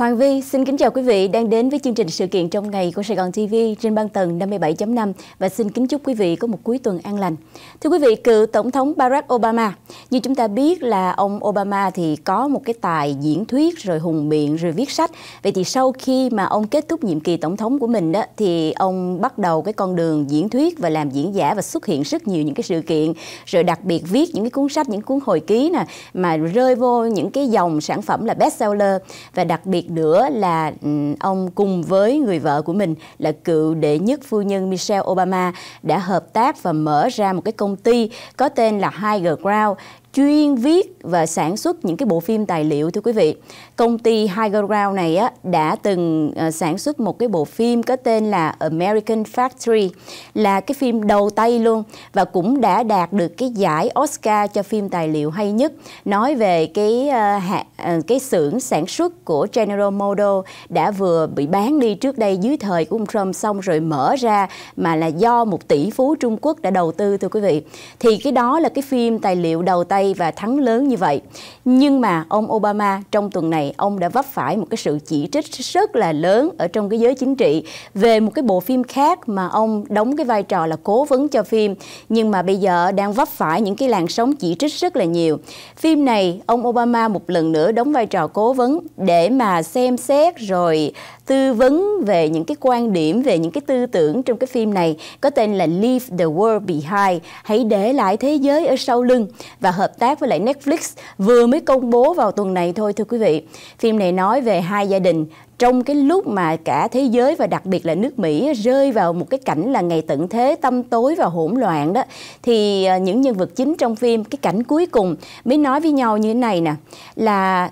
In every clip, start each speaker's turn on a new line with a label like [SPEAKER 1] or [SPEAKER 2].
[SPEAKER 1] Hoàng Vi xin kính chào quý vị đang đến với chương trình sự kiện trong ngày của Sài Gòn TV trên băng tần 57.5 và xin kính chúc quý vị có một cuối tuần an lành. Thưa quý vị, cựu Tổng thống Barack Obama, như chúng ta biết là ông Obama thì có một cái tài diễn thuyết rồi hùng biện rồi viết sách. Vậy thì sau khi mà ông kết thúc nhiệm kỳ Tổng thống của mình đó thì ông bắt đầu cái con đường diễn thuyết và làm diễn giả và xuất hiện rất nhiều những cái sự kiện rồi đặc biệt viết những cái cuốn sách, những cuốn hồi ký nè mà rơi vô những cái dòng sản phẩm là bestseller và đặc biệt nữa là ừ, ông cùng với người vợ của mình là cựu đệ nhất phu nhân Michelle Obama đã hợp tác và mở ra một cái công ty có tên là Higher Ground chuyên viết và sản xuất những cái bộ phim tài liệu thưa quý vị. Công ty Higher Ground này á, đã từng ờ, sản xuất một cái bộ phim có tên là American Factory là cái phim đầu tay luôn và cũng đã đạt được cái giải Oscar cho phim tài liệu hay nhất nói về cái ờ, ờ, cái xưởng sản xuất của General Motors đã vừa bị bán đi trước đây dưới thời của ông Trump xong rồi mở ra mà là do một tỷ phú Trung Quốc đã đầu tư thưa quý vị. Thì cái đó là cái phim tài liệu đầu tay tay và thắng lớn như vậy. Nhưng mà ông Obama trong tuần này ông đã vấp phải một cái sự chỉ trích rất là lớn ở trong cái giới chính trị về một cái bộ phim khác mà ông đóng cái vai trò là cố vấn cho phim nhưng mà bây giờ đang vấp phải những cái làn sóng chỉ trích rất là nhiều. Phim này ông Obama một lần nữa đóng vai trò cố vấn để mà xem xét rồi tư vấn về những cái quan điểm về những cái tư tưởng trong cái phim này có tên là Leave the World Behind hãy để lại thế giới ở sau lưng và hợp tác với lại Netflix vừa mới công bố vào tuần này thôi thưa quý vị phim này nói về hai gia đình trong cái lúc mà cả thế giới và đặc biệt là nước Mỹ rơi vào một cái cảnh là ngày tận thế tâm tối và hỗn loạn đó thì ờ, những nhân vật chính trong phim cái cảnh cuối cùng mới nói với nhau như thế này nè là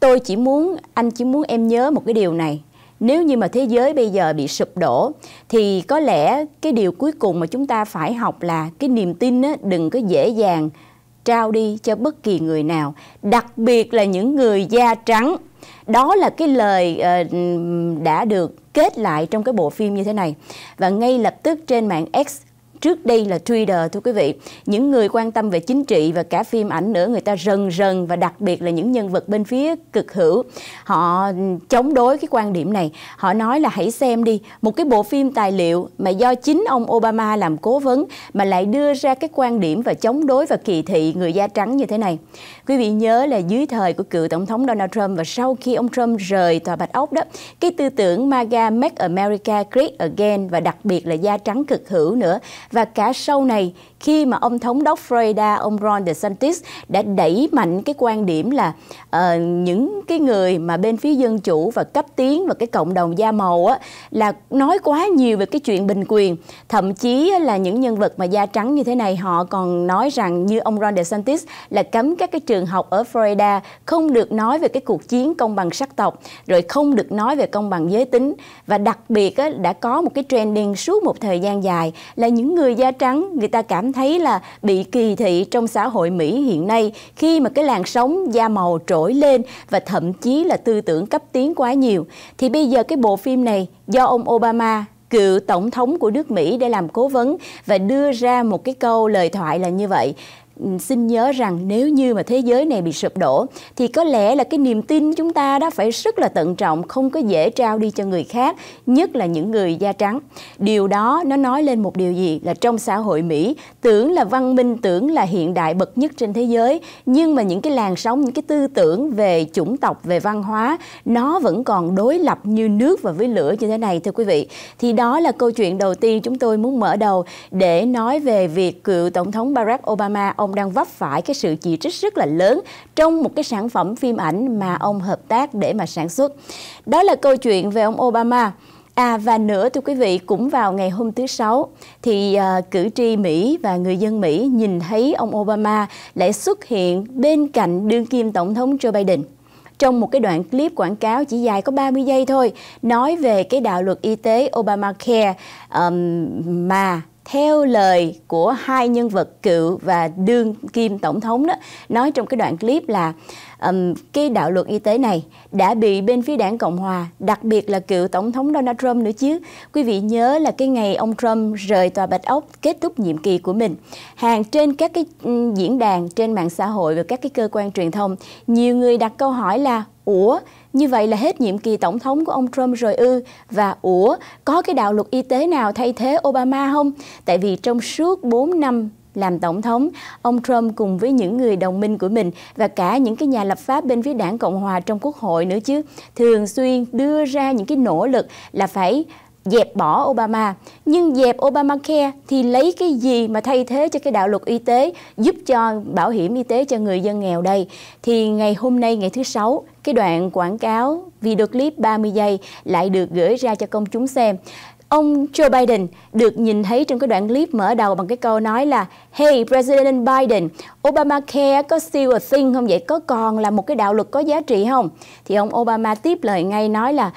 [SPEAKER 1] tôi chỉ muốn anh chỉ muốn em nhớ một cái điều này nếu như mà thế giới bây giờ bị sụp đổ thì có lẽ cái điều cuối cùng mà chúng ta phải học là cái niềm tin á, đừng có dễ dàng trao đi cho bất kỳ người nào đặc biệt là những người da trắng đó là cái lời uh, đã được kết lại trong cái bộ phim như thế này và ngay lập tức trên mạng X trước đây là Twitter thưa quý vị. Những người quan tâm về chính trị và cả phim ảnh nữa người ta rần rần và đặc biệt là những nhân vật bên phía cực hữu. Họ chống đối cái quan điểm này. Họ nói là hãy xem đi một cái bộ phim tài liệu mà do chính ông Obama làm cố vấn mà lại đưa ra cái quan điểm và chống đối và kỳ thị người da trắng như thế này. Quý vị nhớ là dưới thời của cựu tổng thống Donald Trump và sau khi ông Trump rời tòa Bạch Ốc đó, cái tư tưởng MAGA Make America Great Again và đặc biệt là da trắng cực hữu nữa và cả sau này khi mà ông thống đốc Florida ông Ron DeSantis đã đẩy mạnh cái quan điểm là uh, những cái người mà bên phía dân chủ và cấp tiến và cái cộng đồng da màu á là nói quá nhiều về cái chuyện bình quyền thậm chí là những nhân vật mà da trắng như thế này họ còn nói rằng như ông Ron DeSantis là cấm các cái trường học ở Florida không được nói về cái cuộc chiến công bằng sắc tộc rồi không được nói về công bằng giới tính và đặc biệt á, đã có một cái trending suốt một thời gian dài là những người da trắng người ta cảm thấy là bị kỳ thị trong xã hội Mỹ hiện nay khi mà cái làn sóng da màu trỗi lên và thậm chí là tư tưởng cấp tiến quá nhiều. Thì bây giờ cái bộ phim này do ông Obama cựu tổng thống của nước Mỹ để làm cố vấn và đưa ra một cái câu lời thoại là như vậy xin nhớ rằng nếu như mà thế giới này bị sụp đổ thì có lẽ là cái niềm tin chúng ta đó phải rất là tận trọng không có dễ trao đi cho người khác nhất là những người da trắng điều đó nó nói lên một điều gì là trong xã hội mỹ tưởng là văn minh tưởng là hiện đại bậc nhất trên thế giới nhưng mà những cái làn sóng những cái tư tưởng về chủng tộc về văn hóa nó vẫn còn đối lập như nước và với lửa như thế này thưa quý vị thì đó là câu chuyện đầu tiên chúng tôi muốn mở đầu để nói về việc cựu tổng thống barack obama ông ông đang vấp phải cái sự chỉ trích rất là lớn trong một cái sản phẩm phim ảnh mà ông hợp tác để mà sản xuất. Đó là câu chuyện về ông Obama. À và nữa thưa quý vị cũng vào ngày hôm thứ sáu thì à, cử tri Mỹ và người dân Mỹ nhìn thấy ông Obama lại xuất hiện bên cạnh đương kim tổng thống Joe Biden trong một cái đoạn clip quảng cáo chỉ dài có 30 giây thôi nói về cái đạo luật y tế Obamacare um, mà theo lời của hai nhân vật cựu và đương kim tổng thống đó nói trong cái đoạn clip là um, cái đạo luật y tế này đã bị bên phía đảng cộng hòa đặc biệt là cựu tổng thống donald trump nữa chứ quý vị nhớ là cái ngày ông trump rời tòa bạch ốc kết thúc nhiệm kỳ của mình hàng trên các cái diễn đàn trên mạng xã hội và các cái cơ quan truyền thông nhiều người đặt câu hỏi là ủa như vậy là hết nhiệm kỳ tổng thống của ông Trump rồi ư? Và ủa, có cái đạo luật y tế nào thay thế Obama không? Tại vì trong suốt 4 năm làm tổng thống, ông Trump cùng với những người đồng minh của mình và cả những cái nhà lập pháp bên phía đảng Cộng hòa trong quốc hội nữa chứ, thường xuyên đưa ra những cái nỗ lực là phải dẹp bỏ Obama nhưng dẹp Obamacare thì lấy cái gì mà thay thế cho cái đạo luật y tế giúp cho bảo hiểm y tế cho người dân nghèo đây thì ngày hôm nay ngày thứ sáu cái đoạn quảng cáo video clip 30 giây lại được gửi ra cho công chúng xem Ông Joe Biden được nhìn thấy trong cái đoạn clip mở đầu bằng cái câu nói là Hey President Biden, Obamacare có still a thing không vậy? Có còn là một cái đạo luật có giá trị không? Thì ông Obama tiếp lời ngay nói là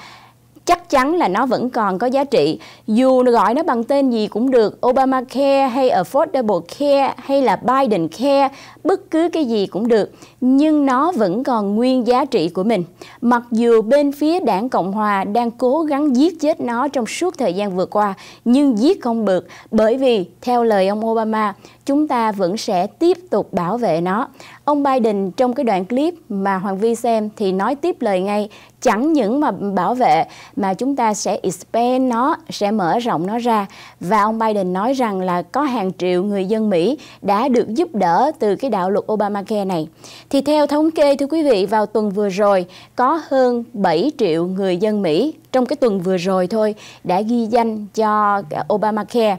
[SPEAKER 1] chắc chắn là nó vẫn còn có giá trị dù gọi nó bằng tên gì cũng được Obamacare hay Affordable Care hay là Biden Care bất cứ cái gì cũng được nhưng nó vẫn còn nguyên giá trị của mình mặc dù bên phía đảng Cộng Hòa đang cố gắng giết chết nó trong suốt thời gian vừa qua nhưng giết không được bởi vì theo lời ông Obama chúng ta vẫn sẽ tiếp tục bảo vệ nó. Ông Biden trong cái đoạn clip mà Hoàng Vi xem thì nói tiếp lời ngay, chẳng những mà bảo vệ mà chúng ta sẽ expand nó, sẽ mở rộng nó ra. Và ông Biden nói rằng là có hàng triệu người dân Mỹ đã được giúp đỡ từ cái đạo luật Obamacare này. Thì theo thống kê thưa quý vị, vào tuần vừa rồi có hơn 7 triệu người dân Mỹ trong cái tuần vừa rồi thôi đã ghi danh cho Obamacare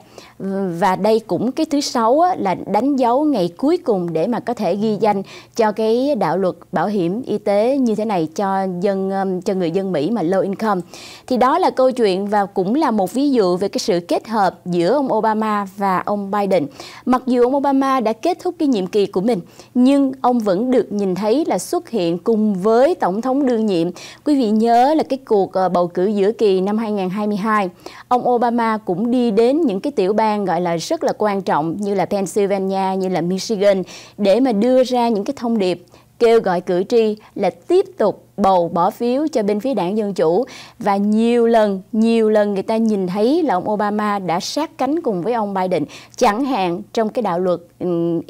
[SPEAKER 1] và đây cũng cái thứ sáu là đánh dấu ngày cuối cùng để mà có thể ghi danh cho cái đạo luật bảo hiểm y tế như thế này cho dân um, cho người dân Mỹ mà low income thì đó là câu chuyện và cũng là một ví dụ về cái sự kết hợp giữa ông Obama và ông Biden mặc dù ông Obama đã kết thúc cái nhiệm kỳ của mình nhưng ông vẫn được nhìn thấy là xuất hiện cùng với tổng thống đương nhiệm quý vị nhớ là cái cuộc ờ, bầu cử giữa kỳ năm 2022, ông Obama cũng đi đến những cái tiểu bang gọi là rất là quan trọng như là Pennsylvania, như là Michigan để mà đưa ra những cái thông điệp kêu gọi cử tri là tiếp tục bầu bỏ phiếu cho bên phía đảng Dân Chủ và nhiều lần, nhiều lần người ta nhìn thấy là ông Obama đã sát cánh cùng với ông Biden chẳng hạn trong cái đạo luật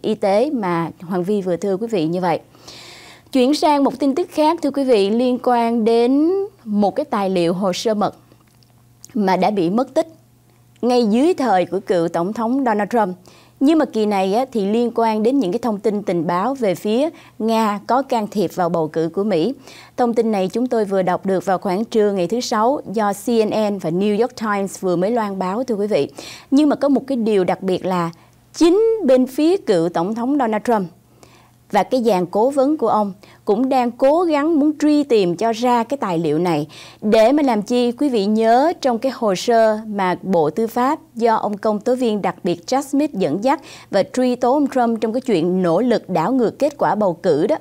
[SPEAKER 1] y tế mà Hoàng Vi vừa thưa quý vị như vậy. Chuyển sang một tin tức khác thưa quý vị liên quan đến một cái tài liệu hồ sơ mật mà đã bị mất tích ngay dưới thời của cựu tổng thống Donald Trump. Nhưng mà kỳ này thì liên quan đến những cái thông tin tình báo về phía Nga có can thiệp vào bầu cử của Mỹ. Thông tin này chúng tôi vừa đọc được vào khoảng trưa ngày thứ Sáu do CNN và New York Times vừa mới loan báo thưa quý vị. Nhưng mà có một cái điều đặc biệt là chính bên phía cựu tổng thống Donald Trump và cái dàn cố vấn của ông cũng đang cố gắng muốn truy tìm cho ra cái tài liệu này để mà làm chi quý vị nhớ trong cái hồ sơ mà Bộ Tư pháp do ông công tố viên đặc biệt Jack Smith dẫn dắt và truy tố ông Trump trong cái chuyện nỗ lực đảo ngược kết quả bầu cử đó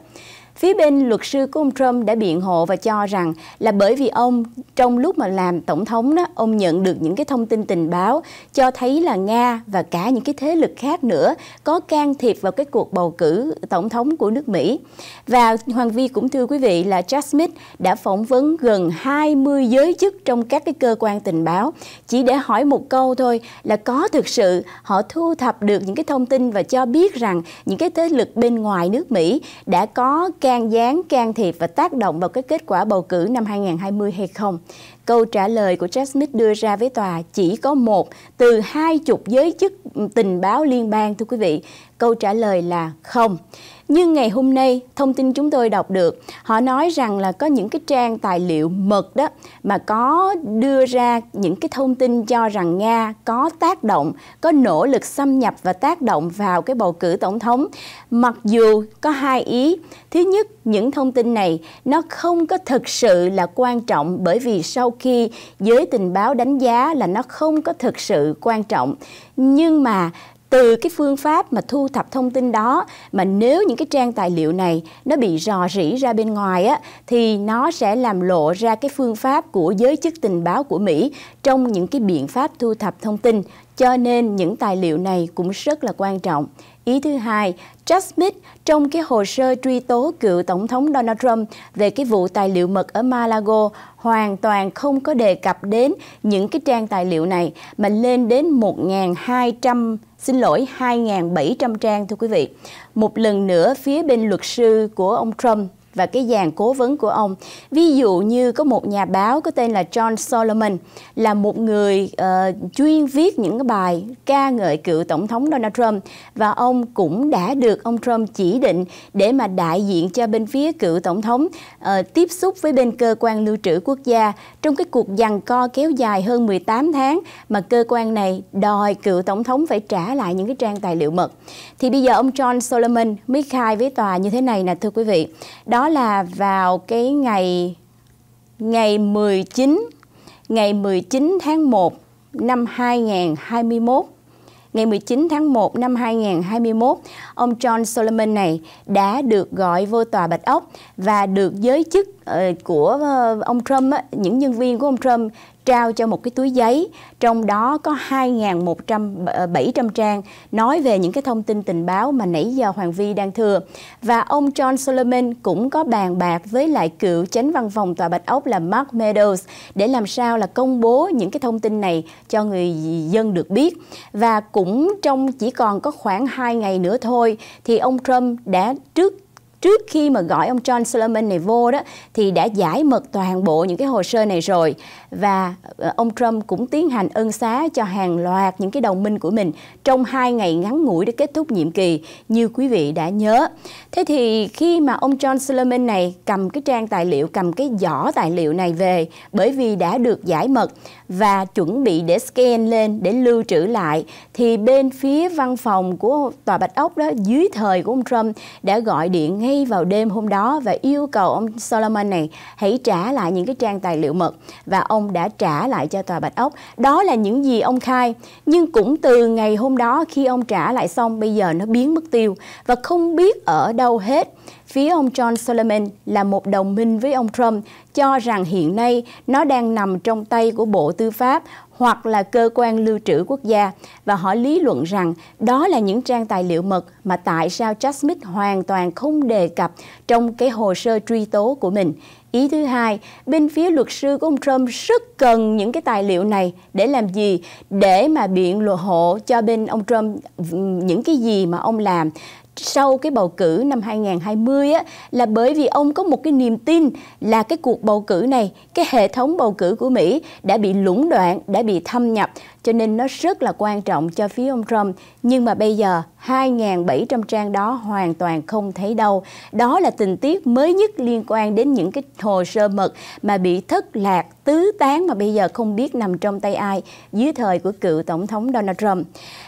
[SPEAKER 1] Phía bên luật sư của ông Trump đã biện hộ và cho rằng là bởi vì ông trong lúc mà làm tổng thống đó, ông nhận được những cái thông tin tình báo cho thấy là Nga và cả những cái thế lực khác nữa có can thiệp vào cái cuộc bầu cử tổng thống của nước Mỹ. Và Hoàng Vi cũng thưa quý vị là Jack Smith đã phỏng vấn gần 20 giới chức trong các cái cơ quan tình báo chỉ để hỏi một câu thôi là có thực sự họ thu thập được những cái thông tin và cho biết rằng những cái thế lực bên ngoài nước Mỹ đã có can can gián, can thiệp và tác động vào cái kết quả bầu cử năm 2020 hay không? Câu trả lời của Jack Smith đưa ra với tòa chỉ có một từ hai chục giới chức ừ, tình báo liên bang thưa quý vị. Câu trả lời là không. Nhưng ngày hôm nay, thông tin chúng tôi đọc được, họ nói rằng là có những cái trang tài liệu mật đó mà có đưa ra những cái thông tin cho rằng Nga có tác động, có nỗ lực xâm nhập và tác động vào cái bầu cử tổng thống. Mặc dù có hai ý, thứ nhất, những thông tin này nó không có thực sự là quan trọng bởi vì sau khi giới tình báo đánh giá là nó không có thực sự quan trọng. Nhưng mà từ cái phương pháp mà thu thập thông tin đó mà nếu những cái trang tài liệu này nó bị rò rỉ ra bên ngoài á thì nó sẽ làm lộ ra cái phương pháp của giới chức tình báo của Mỹ trong những cái biện pháp thu thập thông tin cho nên những tài liệu này cũng rất là quan trọng Ý thứ hai, Jack Smith trong cái hồ sơ truy tố cựu Tổng thống Donald Trump về cái vụ tài liệu mật ở Malago hoàn toàn không có đề cập đến những cái trang tài liệu này mà lên đến 1.200 xin lỗi 2.700 trang thưa quý vị. Một lần nữa phía bên luật sư của ông Trump và cái dàn cố vấn của ông. Ví dụ như có một nhà báo có tên là John Solomon là một người uh, chuyên viết những cái bài ca ngợi cựu tổng thống Donald Trump và ông cũng đã được ông Trump chỉ định để mà đại diện cho bên phía cựu tổng thống uh, tiếp xúc với bên cơ quan lưu trữ quốc gia trong cái cuộc giằng co kéo dài hơn 18 tháng mà cơ quan này đòi cựu tổng thống phải trả lại những cái trang tài liệu mật. Thì bây giờ ông John Solomon mới khai với tòa như thế này nè thưa quý vị. Đó đó là vào cái ngày ngày 19 ngày 19 tháng 1 năm 2021 ngày 19 tháng 1 năm 2021, ông John Solomon này đã được gọi vô tòa Bạch Ốc và được giới chức ờ, của ờ, ông Trump, những nhân viên của ông Trump trao cho một cái túi giấy trong đó có 2.100 trang nói về những cái thông tin tình báo mà nãy giờ Hoàng Vi đang thừa và ông John Solomon cũng có bàn bạc với lại cựu chánh văn phòng Tòa Bạch Ốc là Mark Meadows để làm sao là công bố những cái thông tin này cho người dân được biết và cũng trong chỉ còn có khoảng 2 ngày nữa thôi thì ông Trump đã trước trước khi mà gọi ông John Solomon này vô đó thì đã giải mật toàn bộ những cái hồ sơ này rồi và ờ, ông Trump cũng tiến hành ân xá cho hàng loạt những cái đồng minh của mình trong hai ngày ngắn ngủi để kết thúc nhiệm kỳ như quý vị đã nhớ. Thế thì khi mà ông John Solomon này cầm cái trang tài liệu, cầm cái giỏ tài liệu này về bởi vì đã được giải mật và chuẩn bị để scan lên để lưu trữ lại thì bên phía văn phòng của tòa Bạch Ốc đó dưới thời của ông Trump đã gọi điện ngay vào đêm hôm đó và yêu cầu ông Solomon này hãy trả lại những cái trang tài liệu mật và ông ông đã trả lại cho tòa Bạch Ốc. Đó là những gì ông khai. Nhưng cũng từ ngày hôm đó khi ông trả lại xong bây giờ nó biến mất tiêu và không biết ở đâu hết. Phía ông John Solomon là một đồng minh với ông Trump cho rằng hiện nay nó đang nằm trong tay của Bộ Tư pháp hoặc là cơ quan lưu trữ quốc gia và họ lý luận rằng đó là những trang tài liệu mật mà tại sao Jack Smith hoàn toàn không đề cập trong cái hồ sơ truy tố của mình. Ý thứ hai, bên phía luật sư của ông Trump rất cần những cái tài liệu này để làm gì? Để mà biện luật hộ cho bên ông Trump những cái gì mà ông làm sau cái bầu cử năm 2020 á, là bởi vì ông có một cái niềm tin là cái cuộc bầu cử này, cái hệ thống bầu cử của Mỹ đã bị lũng đoạn, đã bị thâm nhập cho nên nó rất là quan trọng cho phía ông Trump. Nhưng mà bây giờ 2.700 trang đó hoàn toàn không thấy đâu. Đó là tình tiết mới nhất liên quan đến những cái hồ sơ mật mà bị thất lạc, tứ tán mà bây giờ không biết nằm trong tay ai dưới thời của cựu Tổng thống Donald Trump.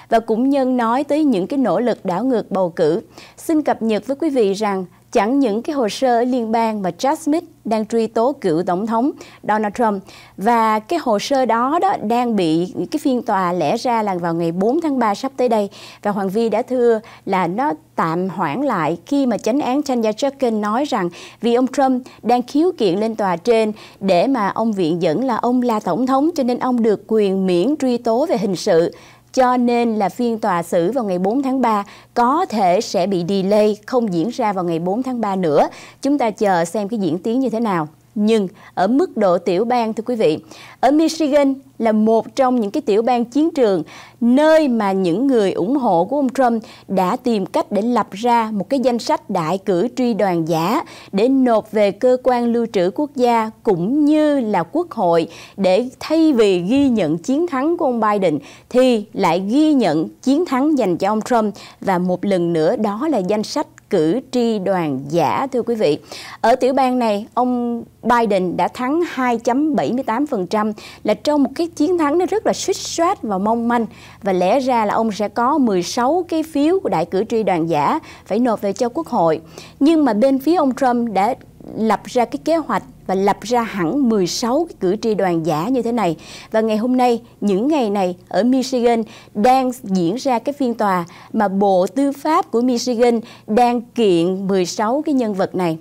[SPEAKER 1] Và cũng nhân nói tới những cái nỗ lực đảo ngược bầu cử. Xin cập nhật với quý vị rằng chẳng những cái hồ sơ liên bang mà Jack Smith đang truy tố cựu tổng thống Donald Trump và cái hồ sơ đó đó đang bị cái phiên tòa lẽ ra là vào ngày 4 tháng 3 sắp tới đây và Hoàng Vi đã thưa là nó tạm hoãn lại khi mà chánh án Tanya Chutkin nói rằng vì ông Trump đang khiếu kiện lên tòa trên để mà ông viện dẫn là ông là tổng thống cho nên ông được quyền miễn truy tố về hình sự cho nên là phiên tòa xử vào ngày 4 tháng 3 có thể sẽ bị delay, không diễn ra vào ngày 4 tháng 3 nữa. Chúng ta chờ xem cái diễn tiến như thế nào nhưng ở mức độ tiểu bang thưa quý vị. Ở Michigan là một trong những cái tiểu bang chiến trường nơi mà những người ủng hộ của ông Trump đã tìm cách để lập ra một cái danh sách đại cử tri đoàn giả để nộp về cơ quan lưu trữ quốc gia cũng như là quốc hội để thay vì ghi nhận chiến thắng của ông Biden thì lại ghi nhận chiến thắng dành cho ông Trump và một lần nữa đó là danh sách cử tri đoàn giả thưa quý vị. Ở tiểu bang này, ông Biden đã thắng 2.78% là trong một cái chiến thắng nó rất là suýt soát và mong manh và lẽ ra là ông sẽ có 16 cái phiếu của đại cử tri đoàn giả phải nộp về cho quốc hội. Nhưng mà bên phía ông Trump đã lập ra cái kế hoạch và lập ra hẳn 16 cái cử tri đoàn giả như thế này. Và ngày hôm nay, những ngày này ở Michigan đang diễn ra cái phiên tòa mà Bộ Tư pháp của Michigan đang kiện 16 cái nhân vật này.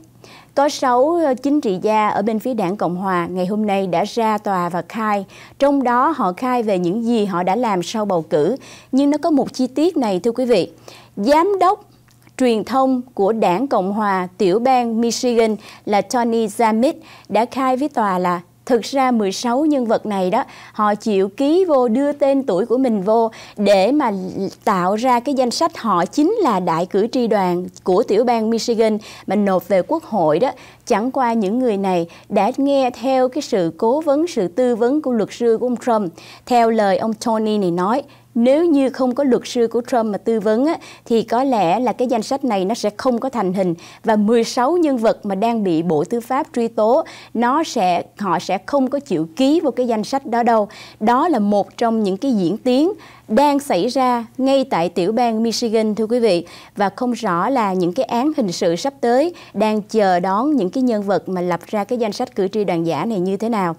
[SPEAKER 1] Có 6 ờ, chính trị gia ở bên phía đảng Cộng Hòa ngày hôm nay đã ra tòa và khai. Trong đó họ khai về những gì họ đã làm sau bầu cử. Nhưng nó có một chi tiết này thưa quý vị. Giám đốc truyền thông của đảng Cộng hòa tiểu bang Michigan là Tony Zamit đã khai với tòa là thực ra 16 nhân vật này đó họ chịu ký vô đưa tên tuổi của mình vô để mà tạo ra cái danh sách họ chính là đại cử tri đoàn của tiểu bang Michigan mà nộp về quốc hội đó chẳng qua những người này đã nghe theo cái sự cố vấn sự tư vấn của luật sư của ông Trump theo lời ông Tony này nói nếu như không có luật sư của Trump mà tư vấn á, thì có lẽ là cái danh sách này nó sẽ không có thành hình và 16 nhân vật mà đang bị Bộ Tư pháp truy tố nó sẽ họ sẽ không có chịu ký vào cái danh sách đó đâu. Đó là một trong những cái diễn tiến đang xảy ra ngay tại tiểu bang Michigan thưa quý vị và không rõ là những cái án hình sự sắp tới đang chờ đón những cái nhân vật mà lập ra cái danh sách cử tri đoàn giả này như thế nào.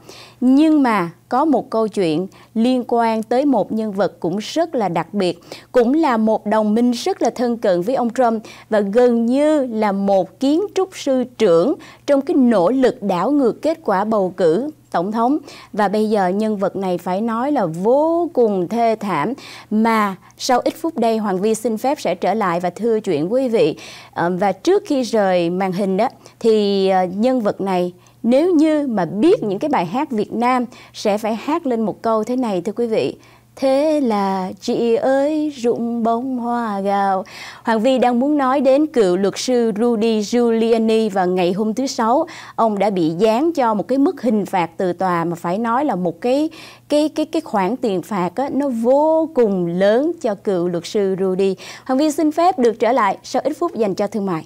[SPEAKER 1] Nhưng mà có một câu chuyện liên quan tới một nhân vật cũng rất là đặc biệt, cũng là một đồng minh rất là thân cận với ông Trump và gần như là một kiến trúc sư trưởng trong cái nỗ lực đảo ngược kết quả bầu cử tổng thống và bây giờ nhân vật này phải nói là vô cùng thê thảm mà sau ít phút đây Hoàng Vi xin phép sẽ trở lại và thưa chuyện quý vị ờ, và trước khi rời màn hình đó thì ờ, nhân vật này nếu như mà biết những cái bài hát Việt Nam sẽ phải hát lên một câu thế này thưa quý vị Thế là chị ơi rụng bông hoa gạo Hoàng Vi đang muốn nói đến cựu luật sư Rudy Giuliani và ngày hôm thứ Sáu Ông đã bị dán cho một cái mức hình phạt từ tòa mà phải nói là một cái cái cái cái khoản tiền phạt á, nó vô cùng lớn cho cựu luật sư Rudy Hoàng Vi xin phép được trở lại sau ít phút dành cho thương mại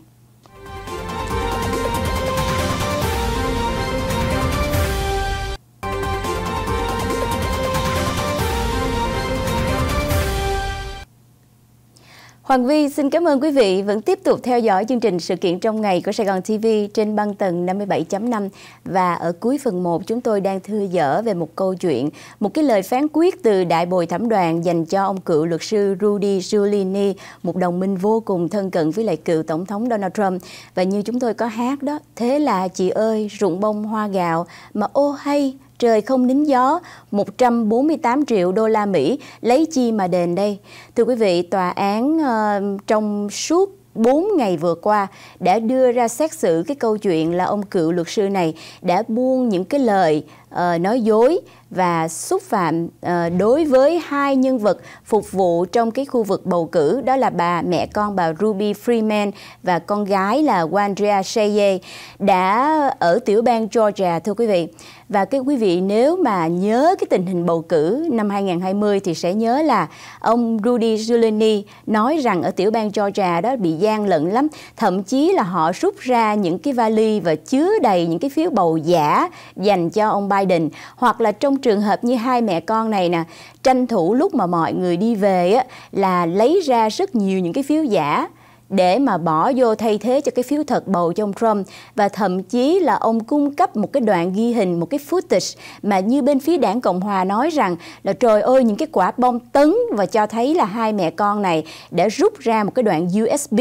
[SPEAKER 1] Hoàng Vi xin cảm ơn quý vị vẫn tiếp tục theo dõi chương trình sự kiện trong ngày của Sài Gòn TV trên băng tầng 57.5 và ở cuối phần 1 chúng tôi đang thư dở về một câu chuyện, một cái lời phán quyết từ đại bồi thẩm đoàn dành cho ông cựu luật sư Rudy Giuliani, một đồng minh vô cùng thân cận với lại cựu tổng thống Donald Trump và như chúng tôi có hát đó, thế là chị ơi rụng bông hoa gạo mà ô hay trời không nín gió 148 triệu đô la Mỹ lấy chi mà đền đây thưa quý vị tòa án uh, trong suốt 4 ngày vừa qua đã đưa ra xét xử cái câu chuyện là ông cựu luật sư này đã buông những cái lời uh, nói dối và xúc phạm ờ, đối với hai nhân vật phục vụ trong cái khu vực bầu cử đó là bà mẹ con bà Ruby Freeman và con gái là Wandria Sheye đã ở tiểu bang Georgia thưa quý vị. Và các quý vị nếu mà nhớ cái tình hình bầu cử năm 2020 thì sẽ nhớ là ông Rudy Giuliani nói rằng ở tiểu bang Georgia đó bị gian lận lắm, thậm chí là họ rút ra những cái vali và chứa đầy những cái phiếu bầu giả dành cho ông Biden hoặc là trong trường hợp như hai mẹ con này nè tranh thủ lúc mà mọi người đi về á là lấy ra rất nhiều những cái phiếu giả để mà bỏ vô thay thế cho cái phiếu thật bầu cho ông Trump và thậm chí là ông cung cấp một cái đoạn ghi hình, một cái footage mà như bên phía đảng Cộng Hòa nói rằng là trời ơi những cái quả bom tấn và cho thấy là hai mẹ con này đã rút ra một cái đoạn USB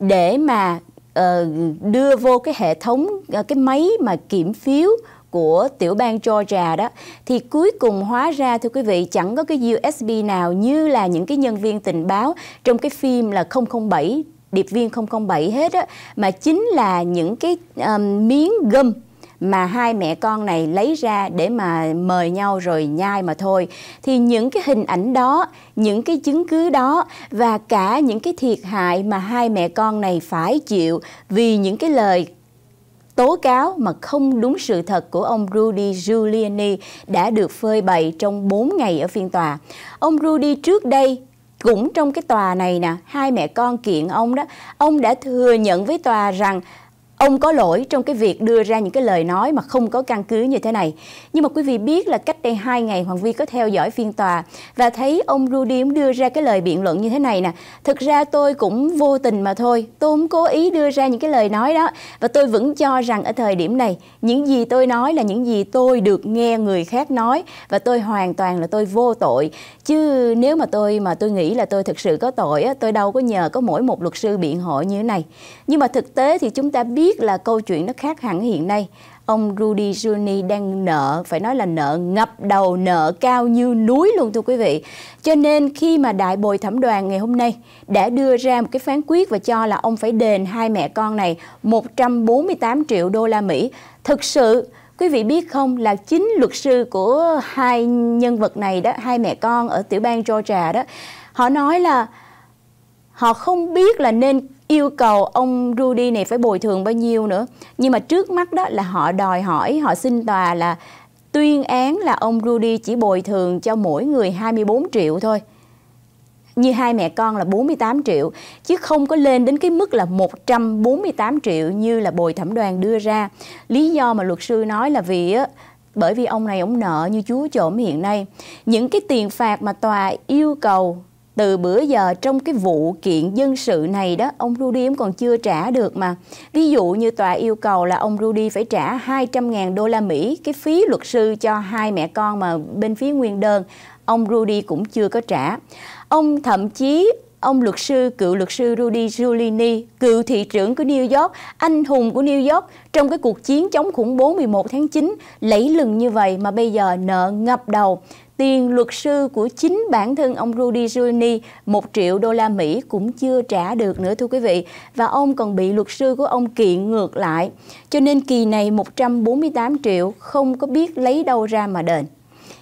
[SPEAKER 1] để mà uh, đưa vô cái hệ thống, uh, cái máy mà kiểm phiếu của tiểu bang Georgia đó thì cuối cùng hóa ra thưa quý vị chẳng có cái USB nào như là những cái nhân viên tình báo trong cái phim là 007 điệp viên 007 hết á mà chính là những cái um, miếng gum mà hai mẹ con này lấy ra để mà mời nhau rồi nhai mà thôi thì những cái hình ảnh đó những cái chứng cứ đó và cả những cái thiệt hại mà hai mẹ con này phải chịu vì những cái lời tố cáo mà không đúng sự thật của ông Rudy Giuliani đã được phơi bày trong 4 ngày ở phiên tòa. Ông Rudy trước đây cũng trong cái tòa này nè, hai mẹ con kiện ông đó, ông đã thừa nhận với tòa rằng ông có lỗi trong cái việc đưa ra những cái lời nói mà không có căn cứ như thế này. Nhưng mà quý vị biết là cách đây 2 ngày Hoàng Vi có theo dõi phiên tòa và thấy ông Rudy đưa ra cái lời biện luận như thế này nè. Thực ra tôi cũng vô tình mà thôi, tôi không cố ý đưa ra những cái lời nói đó và tôi vẫn cho rằng ở thời điểm này những gì tôi nói là những gì tôi được nghe người khác nói và tôi hoàn toàn là tôi vô tội. Chứ nếu mà tôi mà tôi nghĩ là tôi thực sự có tội tôi đâu có nhờ có mỗi một luật sư biện hộ như thế này. Nhưng mà thực tế thì chúng ta biết biết là câu chuyện nó khác hẳn hiện nay ông Rudy Giuliani đang nợ phải nói là nợ ngập đầu nợ cao như núi luôn thưa quý vị cho nên khi mà đại bồi thẩm đoàn ngày hôm nay đã đưa ra một cái phán quyết và cho là ông phải đền hai mẹ con này 148 triệu đô la Mỹ thực sự Quý vị biết không là chính luật sư của hai nhân vật này đó, hai mẹ con ở tiểu bang Georgia đó, họ nói là họ không biết là nên yêu cầu ông Rudy này phải bồi thường bao nhiêu nữa. Nhưng mà trước mắt đó là họ đòi hỏi, họ xin tòa là tuyên án là ông Rudy chỉ bồi thường cho mỗi người 24 triệu thôi. Như hai mẹ con là 48 triệu, chứ không có lên đến cái mức là 148 triệu như là bồi thẩm đoàn đưa ra. Lý do mà luật sư nói là vì bởi vì ông này ông nợ như chúa trộm hiện nay. Những cái tiền phạt mà tòa yêu cầu từ bữa giờ trong cái vụ kiện dân sự này đó ông Rudy cũng còn chưa trả được mà ví dụ như tòa yêu cầu là ông Rudy phải trả 200.000 đô la Mỹ cái phí luật sư cho hai mẹ con mà bên phía nguyên đơn ông Rudy cũng chưa có trả ông thậm chí ông luật sư cựu luật sư Rudy Giuliani, cựu thị trưởng của New York, anh hùng của New York trong cái cuộc chiến chống khủng bố 11 tháng 9 lẫy lừng như vậy mà bây giờ nợ ngập đầu tiền luật sư của chính bản thân ông Rudy Giuliani 1 triệu đô la Mỹ cũng chưa trả được nữa thưa quý vị và ông còn bị luật sư của ông kiện ngược lại cho nên kỳ này 148 triệu không có biết lấy đâu ra mà đền.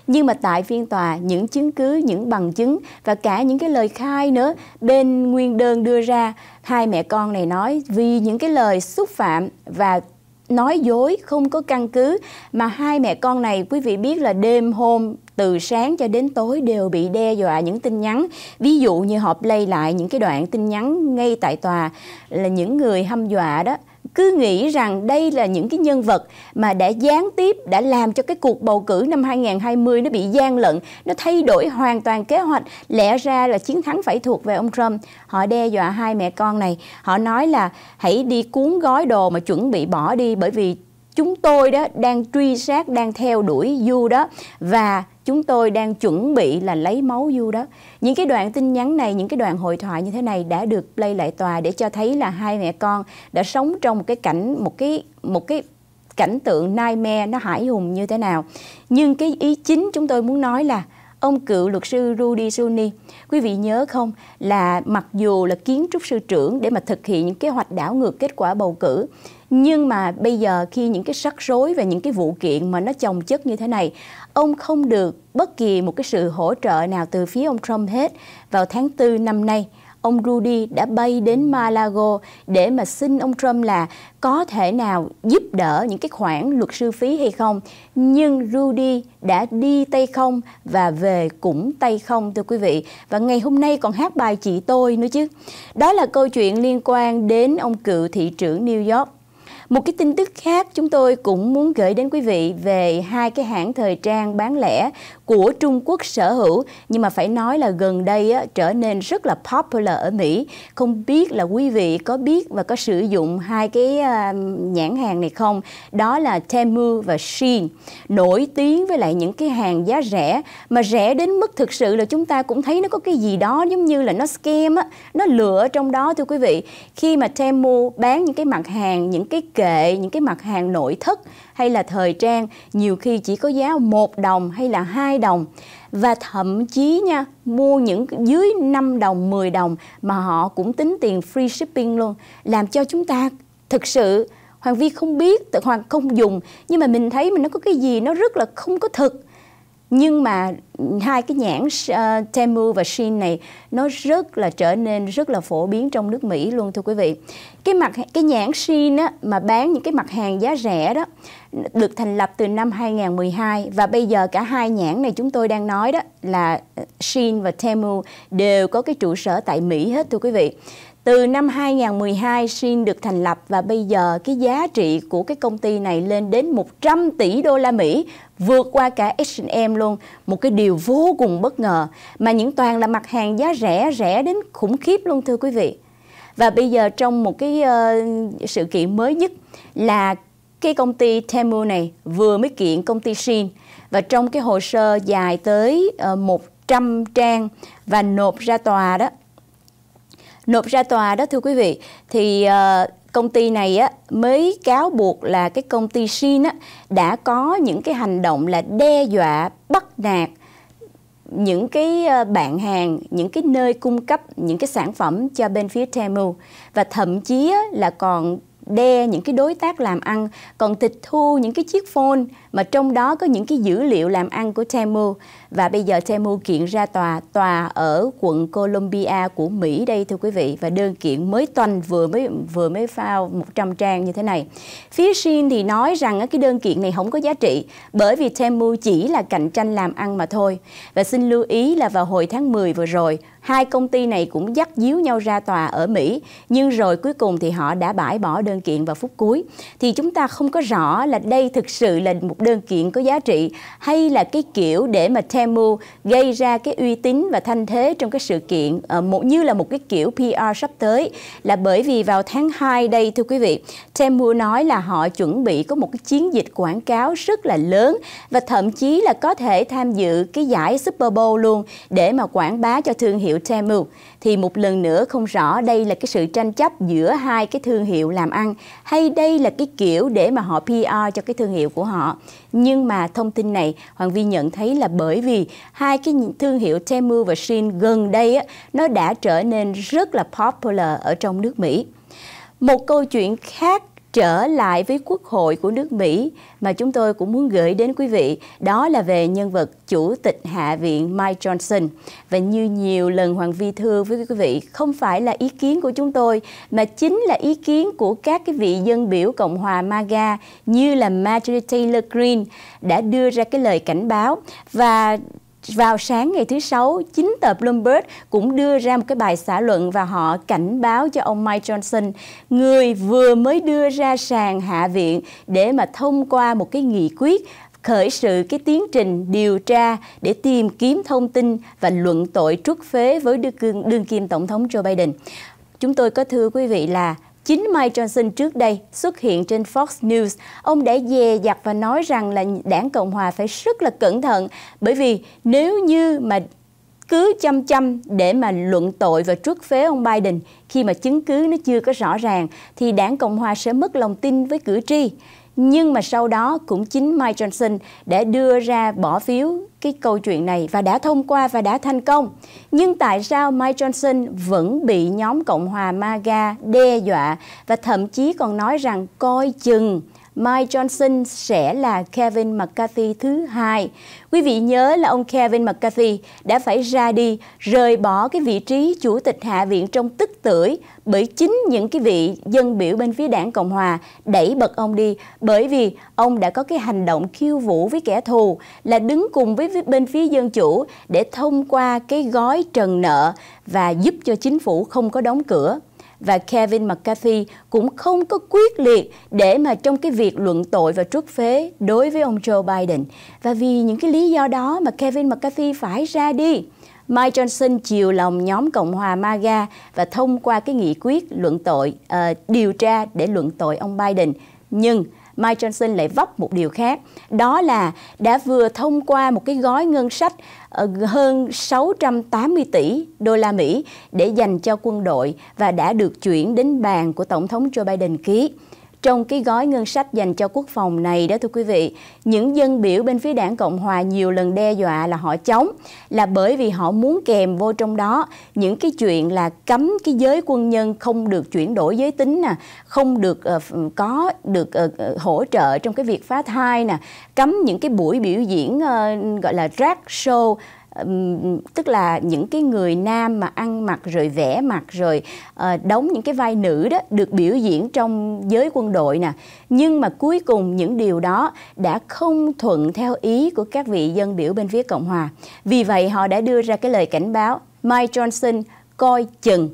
[SPEAKER 1] Nhưng mà tại phiên tòa, những chứng cứ, những bằng chứng và cả những cái lời khai nữa bên nguyên đơn đưa ra, hai mẹ con này nói vì những cái lời xúc phạm và nói dối không có căn cứ mà hai mẹ con này quý vị biết là đêm hôm từ sáng cho đến tối đều bị đe dọa những tin nhắn. Ví dụ như họ play lại những cái đoạn tin nhắn ngay tại tòa là những người hâm dọa đó cứ nghĩ rằng đây là những cái nhân vật mà đã gián tiếp đã làm cho cái cuộc bầu cử năm 2020 nó bị gian lận, nó thay đổi hoàn toàn kế hoạch, lẽ ra là chiến thắng phải thuộc về ông Trump. Họ đe dọa hai mẹ con này, họ nói là hãy đi cuốn gói đồ mà chuẩn bị bỏ đi bởi vì chúng tôi đó đang truy sát, đang theo đuổi Du đó và chúng tôi đang chuẩn bị là lấy máu du đó. Những cái đoạn tin nhắn này, những cái đoạn hội thoại như thế này đã được play lại tòa để cho thấy là hai mẹ con đã sống trong một cái cảnh một cái một cái cảnh tượng nightmare nó hải hùng như thế nào. Nhưng cái ý chính chúng tôi muốn nói là ông cựu luật sư Rudy Giuliani. Quý vị nhớ không là mặc dù là kiến trúc sư trưởng để mà thực hiện những kế hoạch đảo ngược kết quả bầu cử, nhưng mà bây giờ khi những cái sắc rối và những cái vụ kiện mà nó chồng chất như thế này, ông không được bất kỳ một cái sự hỗ trợ nào từ phía ông Trump hết. Vào tháng 4 năm nay, ông Rudy đã bay đến Malago để mà xin ông Trump là có thể nào giúp đỡ những cái khoản luật sư phí hay không. Nhưng Rudy đã đi tay không và về cũng tay không thưa quý vị. Và ngày hôm nay còn hát bài chị tôi nữa chứ. Đó là câu chuyện liên quan đến ông cựu thị trưởng New York một cái tin tức khác chúng tôi cũng muốn gửi đến quý vị về hai cái hãng thời trang bán lẻ của Trung Quốc sở hữu nhưng mà phải nói là gần đây á, trở nên rất là popular ở Mỹ. Không biết là quý vị có biết và có sử dụng hai cái à, nhãn hàng này không? Đó là Temu và Shein. Nổi tiếng với lại những cái hàng giá rẻ mà rẻ đến mức thực sự là chúng ta cũng thấy nó có cái gì đó giống như là nó scam á, nó lừa ở trong đó thưa quý vị. Khi mà Temu bán những cái mặt hàng, những cái kệ những cái mặt hàng nội thất hay là thời trang nhiều khi chỉ có giá một đồng hay là hai đồng và thậm chí nha mua những dưới 5 đồng 10 đồng mà họ cũng tính tiền free shipping luôn làm cho chúng ta thực sự Hoàng Vi không biết, Hoàng không dùng nhưng mà mình thấy mình nó có cái gì nó rất là không có thực nhưng mà hai cái nhãn uh, Temu và Shein này nó rất là trở nên rất là phổ biến trong nước Mỹ luôn thưa quý vị. Cái mặt cái nhãn Shein á, mà bán những cái mặt hàng giá rẻ đó được thành lập từ năm 2012 và bây giờ cả hai nhãn này chúng tôi đang nói đó là Shein và Temu đều có cái trụ sở tại Mỹ hết thưa quý vị. Từ năm 2012 Shin được thành lập và bây giờ cái giá trị của cái công ty này lên đến 100 tỷ đô la Mỹ, vượt qua cả H&M luôn, một cái điều vô cùng bất ngờ mà những toàn là mặt hàng giá rẻ rẻ đến khủng khiếp luôn thưa quý vị. Và bây giờ trong một cái uh, sự kiện mới nhất là cái công ty Temu này vừa mới kiện công ty Shin và trong cái hồ sơ dài tới uh, ờ, 100 trang và nộp ra tòa đó nộp ra tòa đó thưa quý vị thì ờ, công ty này á, mới cáo buộc là cái công ty Shin á, đã có những cái hành động là đe dọa bắt nạt những cái ờ, bạn hàng, những cái nơi cung cấp những cái sản phẩm cho bên phía Temu và thậm chí á, là còn đe những cái đối tác làm ăn, còn tịch thu những cái chiếc phone mà trong đó có những cái dữ liệu làm ăn của Temu và bây giờ Temu kiện ra tòa tòa ở quận Columbia của Mỹ đây thưa quý vị và đơn kiện mới toanh vừa mới vừa mới phao 100 trang như thế này. Phía Shin thì nói rằng cái đơn kiện này không có giá trị bởi vì Temu chỉ là cạnh tranh làm ăn mà thôi. Và xin lưu ý là vào hồi tháng 10 vừa rồi, hai công ty này cũng dắt díu nhau ra tòa ở Mỹ, nhưng rồi cuối cùng thì họ đã bãi bỏ đơn kiện vào phút cuối. Thì chúng ta không có rõ là đây thực sự là một đơn kiện có giá trị hay là cái kiểu để mà Temu âm mưu gây ra cái uy tín và thanh thế trong cái sự kiện ờ, một như là một cái kiểu PR sắp tới là bởi vì vào tháng 2 đây thưa quý vị, Temu nói là họ chuẩn bị có một cái chiến dịch quảng cáo rất là lớn và thậm chí là có thể tham dự cái giải Super Bowl luôn để mà quảng bá cho thương hiệu Temu thì một lần nữa không rõ đây là cái sự tranh chấp giữa hai cái thương hiệu làm ăn hay đây là cái kiểu để mà họ PR cho cái thương hiệu của họ. Nhưng mà thông tin này Hoàng Vi nhận thấy là bởi vì hai cái thương hiệu Temu và Shein gần đây á, nó đã trở nên rất là popular ở trong nước Mỹ. Một câu chuyện khác trở lại với Quốc hội của nước Mỹ mà chúng tôi cũng muốn gửi đến quý vị, đó là về nhân vật Chủ tịch Hạ viện Mike Johnson. Và như nhiều lần Hoàng Vi thưa với quý vị, không phải là ý kiến của chúng tôi, mà chính là ý kiến của các cái vị dân biểu Cộng hòa MAGA như là Marjorie Taylor Greene đã đưa ra cái lời cảnh báo và vào sáng ngày thứ Sáu, chính tờ Bloomberg cũng đưa ra một cái bài xã luận và họ cảnh báo cho ông Mike Johnson, người vừa mới đưa ra sàn Hạ viện để mà thông qua một cái nghị quyết khởi sự cái tiến trình điều tra để tìm kiếm thông tin và luận tội trút phế với đương kim tổng thống Joe Biden. Chúng tôi có thưa quý vị là Chính Mike Johnson trước đây xuất hiện trên Fox News, ông đã dè dặt và nói rằng là đảng Cộng Hòa phải rất là cẩn thận bởi vì nếu như mà cứ chăm chăm để mà luận tội và truất phế ông Biden khi mà chứng cứ nó chưa có rõ ràng thì đảng Cộng Hòa sẽ mất lòng tin với cử tri nhưng mà sau đó cũng chính Mike Johnson đã đưa ra bỏ phiếu cái câu chuyện này và đã thông qua và đã thành công. Nhưng tại sao Mike Johnson vẫn bị nhóm Cộng hòa MAGA đe dọa và thậm chí còn nói rằng coi chừng Mike Johnson sẽ là Kevin McCarthy thứ hai. Quý vị nhớ là ông Kevin McCarthy đã phải ra đi, rời bỏ cái vị trí chủ tịch Hạ viện trong tức tưởi bởi chính những cái vị dân biểu bên phía đảng Cộng Hòa đẩy bật ông đi bởi vì ông đã có cái hành động khiêu vũ với kẻ thù là đứng cùng với bên phía dân chủ để thông qua cái gói trần nợ và giúp cho chính phủ không có đóng cửa và Kevin McCarthy cũng không có quyết liệt để mà trong cái việc luận tội và truất phế đối với ông Joe Biden. Và vì những cái lý do đó mà Kevin McCarthy phải ra đi. Mike Johnson chiều lòng nhóm Cộng hòa MAGA và thông qua cái nghị quyết luận tội uh, điều tra để luận tội ông Biden. Nhưng Mike Johnson lại vấp một điều khác, đó là đã vừa thông qua một cái gói ngân sách ờ, hơn 680 tỷ đô la Mỹ để dành cho quân đội và đã được chuyển đến bàn của Tổng thống Joe Biden ký. Trong cái gói ngân sách dành cho quốc phòng này đó thưa quý vị, những dân biểu bên phía đảng Cộng Hòa nhiều lần đe dọa là họ chống, là bởi vì họ muốn kèm vô trong đó những cái chuyện là cấm cái giới quân nhân không được chuyển đổi giới tính nè, không được uh, có được uh, hỗ trợ trong cái việc phá thai nè, cấm những cái buổi biểu diễn uh, gọi là drag show tức là những cái người nam mà ăn mặc rồi vẽ mặt rồi ờ, đóng những cái vai nữ đó được biểu diễn trong giới quân đội nè nhưng mà cuối cùng những điều đó đã không thuận theo ý của các vị dân biểu bên phía cộng hòa vì vậy họ đã đưa ra cái lời cảnh báo Mike Johnson coi chừng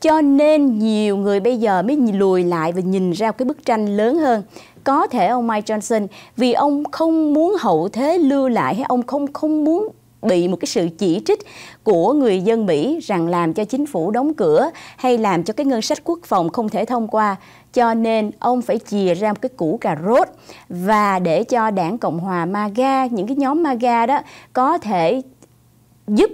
[SPEAKER 1] cho nên nhiều người bây giờ mới lùi lại và nhìn ra cái bức tranh lớn hơn có thể ông Mike Johnson vì ông không muốn hậu thế lưu lại hay ông không không muốn bị một cái sự chỉ trích của người dân Mỹ rằng làm cho chính phủ đóng cửa hay làm cho cái ngân sách quốc phòng không thể thông qua cho nên ông phải chìa ra một cái củ cà rốt và để cho đảng Cộng hòa MAGA những cái nhóm MAGA đó có thể giúp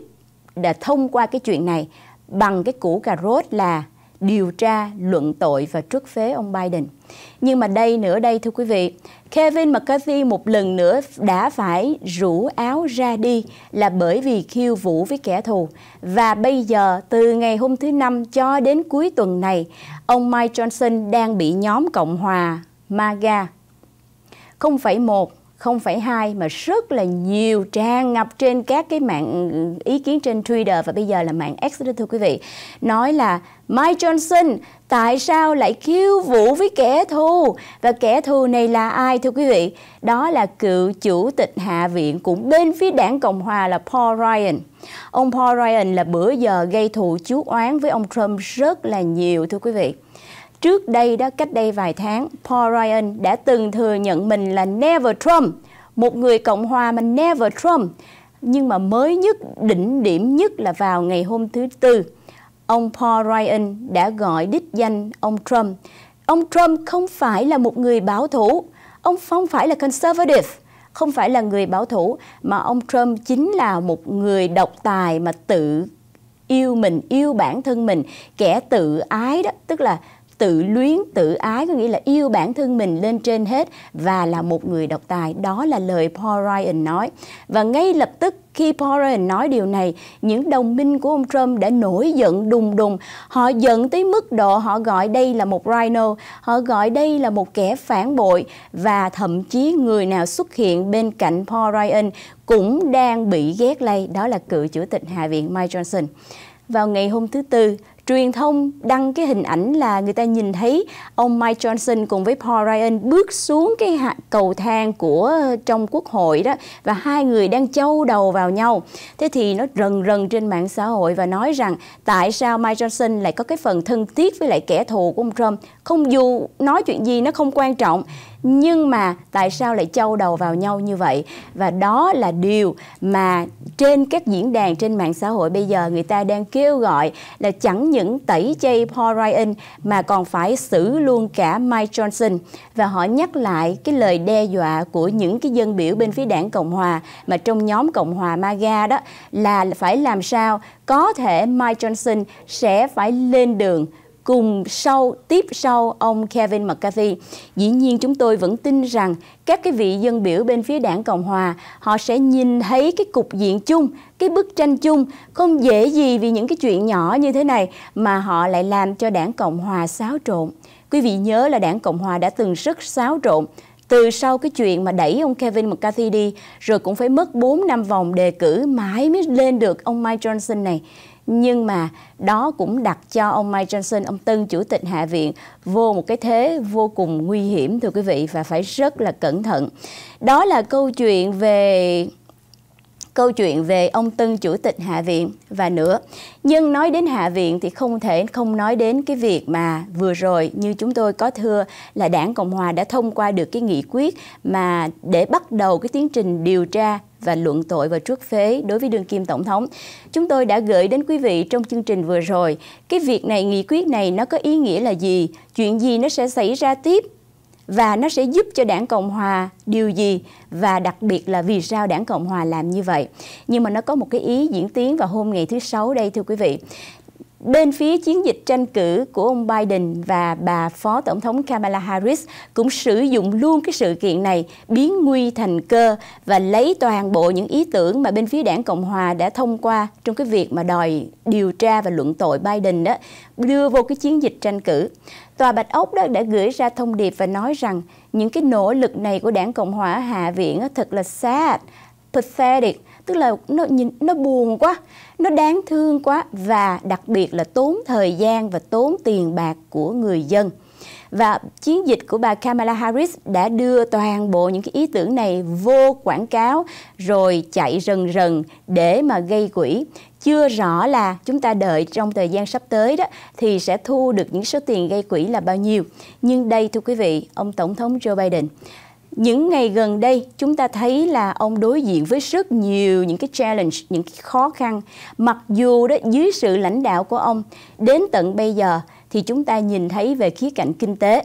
[SPEAKER 1] để thông qua cái chuyện này bằng cái củ cà rốt là điều tra, luận tội và truất phế ông Biden. Nhưng mà đây nữa đây thưa quý vị, Kevin McCarthy một lần nữa đã phải rủ áo ra đi là bởi vì khiêu vũ với kẻ thù. Và bây giờ từ ngày hôm thứ Năm cho đến cuối tuần này, ông Mike Johnson đang bị nhóm Cộng hòa MAGA 0,1 không phải hai mà rất là nhiều trang ngập trên các cái mạng ý kiến trên Twitter và bây giờ là mạng X đó thưa quý vị nói là Mike Johnson tại sao lại khiêu vũ với kẻ thù và kẻ thù này là ai thưa quý vị đó là cựu chủ tịch hạ viện cũng bên phía đảng cộng hòa là Paul Ryan ông Paul Ryan là bữa giờ gây thù chú oán với ông Trump rất là nhiều thưa quý vị Trước đây đó cách đây vài tháng, Paul Ryan đã từng thừa nhận mình là never Trump, một người Cộng hòa mà never Trump. Nhưng mà mới nhất, đỉnh điểm nhất là vào ngày hôm thứ Tư, ông Paul Ryan đã gọi đích danh ông Trump. Ông Trump không phải là một người bảo thủ, ông không phải là conservative, không phải là người bảo thủ, mà ông Trump chính là một người độc tài mà tự yêu mình, yêu bản thân mình, kẻ tự ái đó, tức là tự luyến tự ái có nghĩa là yêu bản thân mình lên trên hết và là một người độc tài đó là lời Paul Ryan nói và ngay lập tức khi Paul Ryan nói điều này những đồng minh của ông Trump đã nổi giận đùng đùng họ giận tới mức độ họ gọi đây là một rhino họ gọi đây là một kẻ phản bội và thậm chí người nào xuất hiện bên cạnh Paul Ryan cũng đang bị ghét lây đó là cựu chủ tịch Hạ viện Mike Johnson vào ngày hôm thứ Tư, truyền thông đăng cái hình ảnh là người ta nhìn thấy ông Mike Johnson cùng với Paul Ryan bước xuống cái cầu thang của ờ, trong quốc hội đó và hai người đang châu đầu vào nhau. Thế thì nó rần rần trên mạng xã hội và nói rằng tại sao Mike Johnson lại có cái phần thân thiết với lại kẻ thù của ông Trump. Không dù nói chuyện gì nó không quan trọng nhưng mà tại sao lại châu đầu vào nhau như vậy và đó là điều mà trên các diễn đàn trên mạng xã hội bây giờ người ta đang kêu gọi là chẳng những tẩy chay Paul Ryan mà còn phải xử luôn cả Mike Johnson và họ nhắc lại cái lời đe dọa của những cái dân biểu bên phía đảng Cộng Hòa mà trong nhóm Cộng Hòa MAGA đó là phải làm sao có thể Mike Johnson sẽ phải lên đường cùng sau tiếp sau ông Kevin McCarthy. Dĩ nhiên chúng tôi vẫn tin rằng các cái vị dân biểu bên phía đảng Cộng Hòa họ sẽ nhìn thấy cái cục diện chung, cái bức tranh chung không dễ gì vì những cái chuyện nhỏ như thế này mà họ lại làm cho đảng Cộng Hòa xáo trộn. Quý vị nhớ là đảng Cộng Hòa đã từng rất xáo trộn từ sau cái chuyện mà đẩy ông Kevin McCarthy đi rồi cũng phải mất 4 năm vòng đề cử mãi mới lên được ông Mike Johnson này nhưng mà đó cũng đặt cho ông Mike Johnson, ông tân chủ tịch Hạ viện vô một cái thế vô cùng nguy hiểm thưa quý vị và phải rất là cẩn thận. Đó là câu chuyện về câu chuyện về ông Tân Chủ tịch Hạ viện và nữa. Nhưng nói đến Hạ viện thì không thể không nói đến cái việc mà vừa rồi như chúng tôi có thưa là Đảng Cộng Hòa đã thông qua được cái nghị quyết mà để bắt đầu cái tiến trình điều tra và luận tội và truất phế đối với đương kim tổng thống. Chúng tôi đã gửi đến quý vị trong chương trình vừa rồi, cái việc này, nghị quyết này nó có ý nghĩa là gì? Chuyện gì nó sẽ xảy ra tiếp? và nó sẽ giúp cho đảng Cộng Hòa điều gì và đặc biệt là vì sao đảng Cộng Hòa làm như vậy. Nhưng mà nó có một cái ý diễn tiến vào hôm ngày thứ sáu đây thưa quý vị. Bên phía chiến dịch tranh cử của ông Biden và bà Phó Tổng thống Kamala Harris cũng sử dụng luôn cái sự kiện này biến nguy thành cơ và lấy toàn bộ những ý tưởng mà bên phía đảng Cộng Hòa đã thông qua trong cái việc mà đòi điều tra và luận tội Biden đó đưa vô cái chiến dịch tranh cử. Tòa Bạch Ốc đó đã gửi ra thông điệp và nói rằng những cái nỗ lực này của đảng Cộng hòa Hạ viện thật là sad, pathetic, tức là nó nhìn nó buồn quá, nó đáng thương quá và đặc biệt là tốn thời gian và tốn tiền bạc của người dân. Và chiến dịch của bà Kamala Harris đã đưa toàn bộ những cái ý tưởng này vô quảng cáo rồi chạy rần rần để mà gây quỹ chưa rõ là chúng ta đợi trong thời gian sắp tới đó thì sẽ thu được những số tiền gây quỹ là bao nhiêu. Nhưng đây thưa quý vị, ông Tổng thống Joe Biden những ngày gần đây chúng ta thấy là ông đối diện với rất nhiều những cái challenge, những cái khó khăn. Mặc dù đó dưới sự lãnh đạo của ông đến tận bây giờ thì chúng ta nhìn thấy về khía cạnh kinh tế.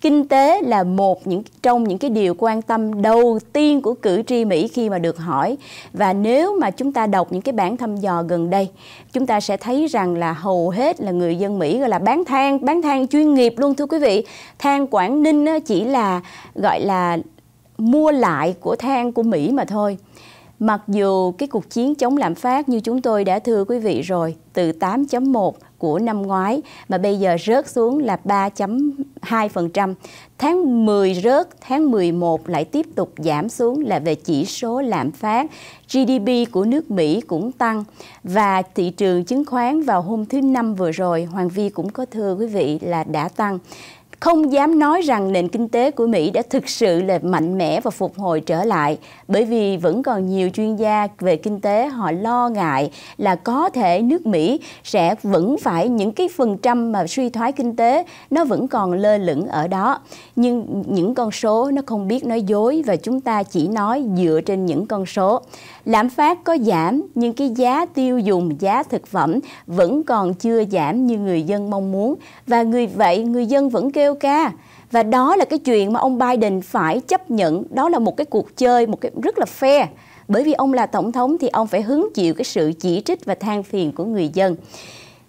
[SPEAKER 1] Kinh tế là một những trong những cái điều quan tâm đầu tiên của cử tri Mỹ khi mà được hỏi và nếu mà chúng ta đọc những cái bản thăm dò gần đây, chúng ta sẽ thấy rằng là hầu hết là người dân Mỹ gọi là bán than, bán than chuyên nghiệp luôn thưa quý vị. Than Quảng Ninh chỉ là gọi là mua lại của than của Mỹ mà thôi Mặc dù cái cuộc chiến chống lạm phát như chúng tôi đã thưa quý vị rồi, từ 8.1 của năm ngoái mà bây giờ rớt xuống là 3.2%. Tháng 10 rớt, tháng 11 lại tiếp tục giảm xuống là về chỉ số lạm phát. GDP của nước Mỹ cũng tăng và thị trường chứng khoán vào hôm thứ Năm vừa rồi, Hoàng Vi cũng có thưa quý vị là đã tăng không dám nói rằng nền kinh tế của Mỹ đã thực sự là mạnh mẽ và phục hồi trở lại bởi vì vẫn còn nhiều chuyên gia về kinh tế họ lo ngại là có thể nước Mỹ sẽ vẫn phải những cái phần trăm mà suy thoái kinh tế nó vẫn còn lơ lửng ở đó nhưng những con số nó không biết nói dối và chúng ta chỉ nói dựa trên những con số Lạm phát có giảm nhưng cái giá tiêu dùng, giá thực phẩm vẫn còn chưa giảm như người dân mong muốn và người vậy người dân vẫn kêu ca. Và đó là cái chuyện mà ông Biden phải chấp nhận, đó là một cái cuộc chơi một cái rất là fair. Bởi vì ông là tổng thống thì ông phải hứng chịu cái sự chỉ trích và than phiền của người dân.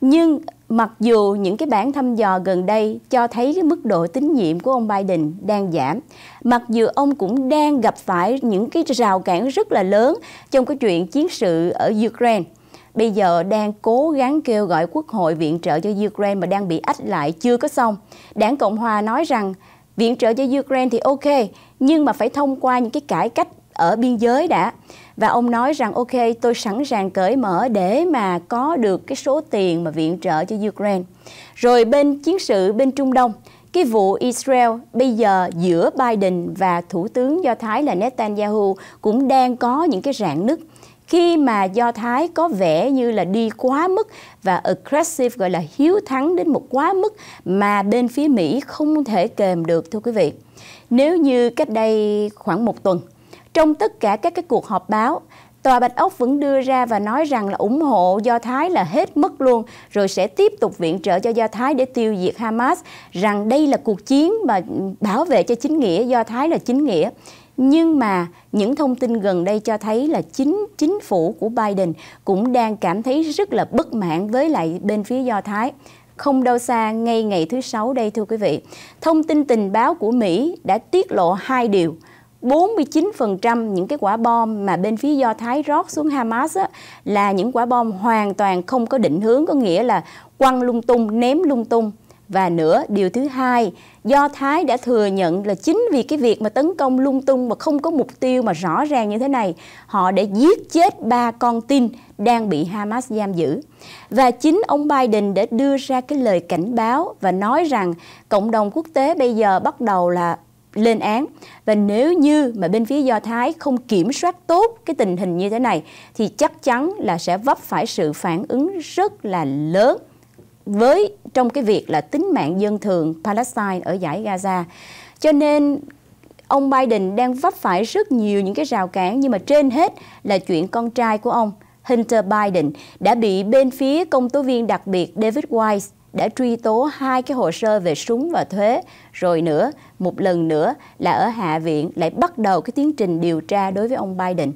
[SPEAKER 1] Nhưng Mặc dù những cái bản thăm dò gần đây cho thấy cái mức độ tín nhiệm của ông Biden đang giảm, mặc dù ông cũng đang gặp phải những cái rào cản rất là lớn trong cái chuyện chiến sự ở Ukraine, bây giờ đang cố gắng kêu gọi quốc hội viện trợ cho Ukraine mà đang bị ách lại chưa có xong. Đảng Cộng hòa nói rằng viện trợ cho Ukraine thì ok, nhưng mà phải thông qua những cái cải cách ở biên giới đã và ông nói rằng ok tôi sẵn sàng cởi mở để mà có được cái số tiền mà viện trợ cho Ukraine. Rồi bên chiến sự bên Trung Đông, cái vụ Israel bây giờ giữa Biden và Thủ tướng Do Thái là Netanyahu cũng đang có những cái rạn nứt khi mà Do Thái có vẻ như là đi quá mức và aggressive gọi là hiếu thắng đến một quá mức mà bên phía Mỹ không thể kềm được thưa quý vị. Nếu như cách đây khoảng một tuần trong tất cả các cái cuộc họp báo, Tòa Bạch Ốc vẫn đưa ra và nói rằng là ủng hộ Do Thái là hết mức luôn, rồi sẽ tiếp tục viện trợ cho Do Thái để tiêu diệt Hamas, rằng đây là cuộc chiến mà bảo vệ cho chính nghĩa, Do Thái là chính nghĩa. Nhưng mà những thông tin gần đây cho thấy là chính chính phủ của Biden cũng đang cảm thấy rất là bất mãn với lại bên phía Do Thái. Không đâu xa ngay ngày thứ Sáu đây thưa quý vị. Thông tin tình báo của Mỹ đã tiết lộ hai điều – 49% những cái quả bom mà bên phía Do Thái rót xuống Hamas á, là những quả bom hoàn toàn không có định hướng, có nghĩa là quăng lung tung, ném lung tung. Và nữa, điều thứ hai, Do Thái đã thừa nhận là chính vì cái việc mà tấn công lung tung mà không có mục tiêu mà rõ ràng như thế này, họ đã giết chết ba con tin đang bị Hamas giam giữ. Và chính ông Biden đã đưa ra cái lời cảnh báo và nói rằng cộng đồng quốc tế bây giờ bắt đầu là lên án và nếu như mà bên phía Do Thái không kiểm soát tốt cái tình hình như thế này thì chắc chắn là sẽ vấp phải sự phản ứng rất là lớn với trong cái việc là tính mạng dân thường Palestine ở giải Gaza. Cho nên ông Biden đang vấp phải rất nhiều những cái rào cản nhưng mà trên hết là chuyện con trai của ông Hunter Biden đã bị bên phía công tố viên đặc biệt David Weiss đã truy tố hai cái hồ sơ về súng và thuế rồi nữa một lần nữa là ở hạ viện lại bắt đầu cái tiến trình điều tra đối với ông Biden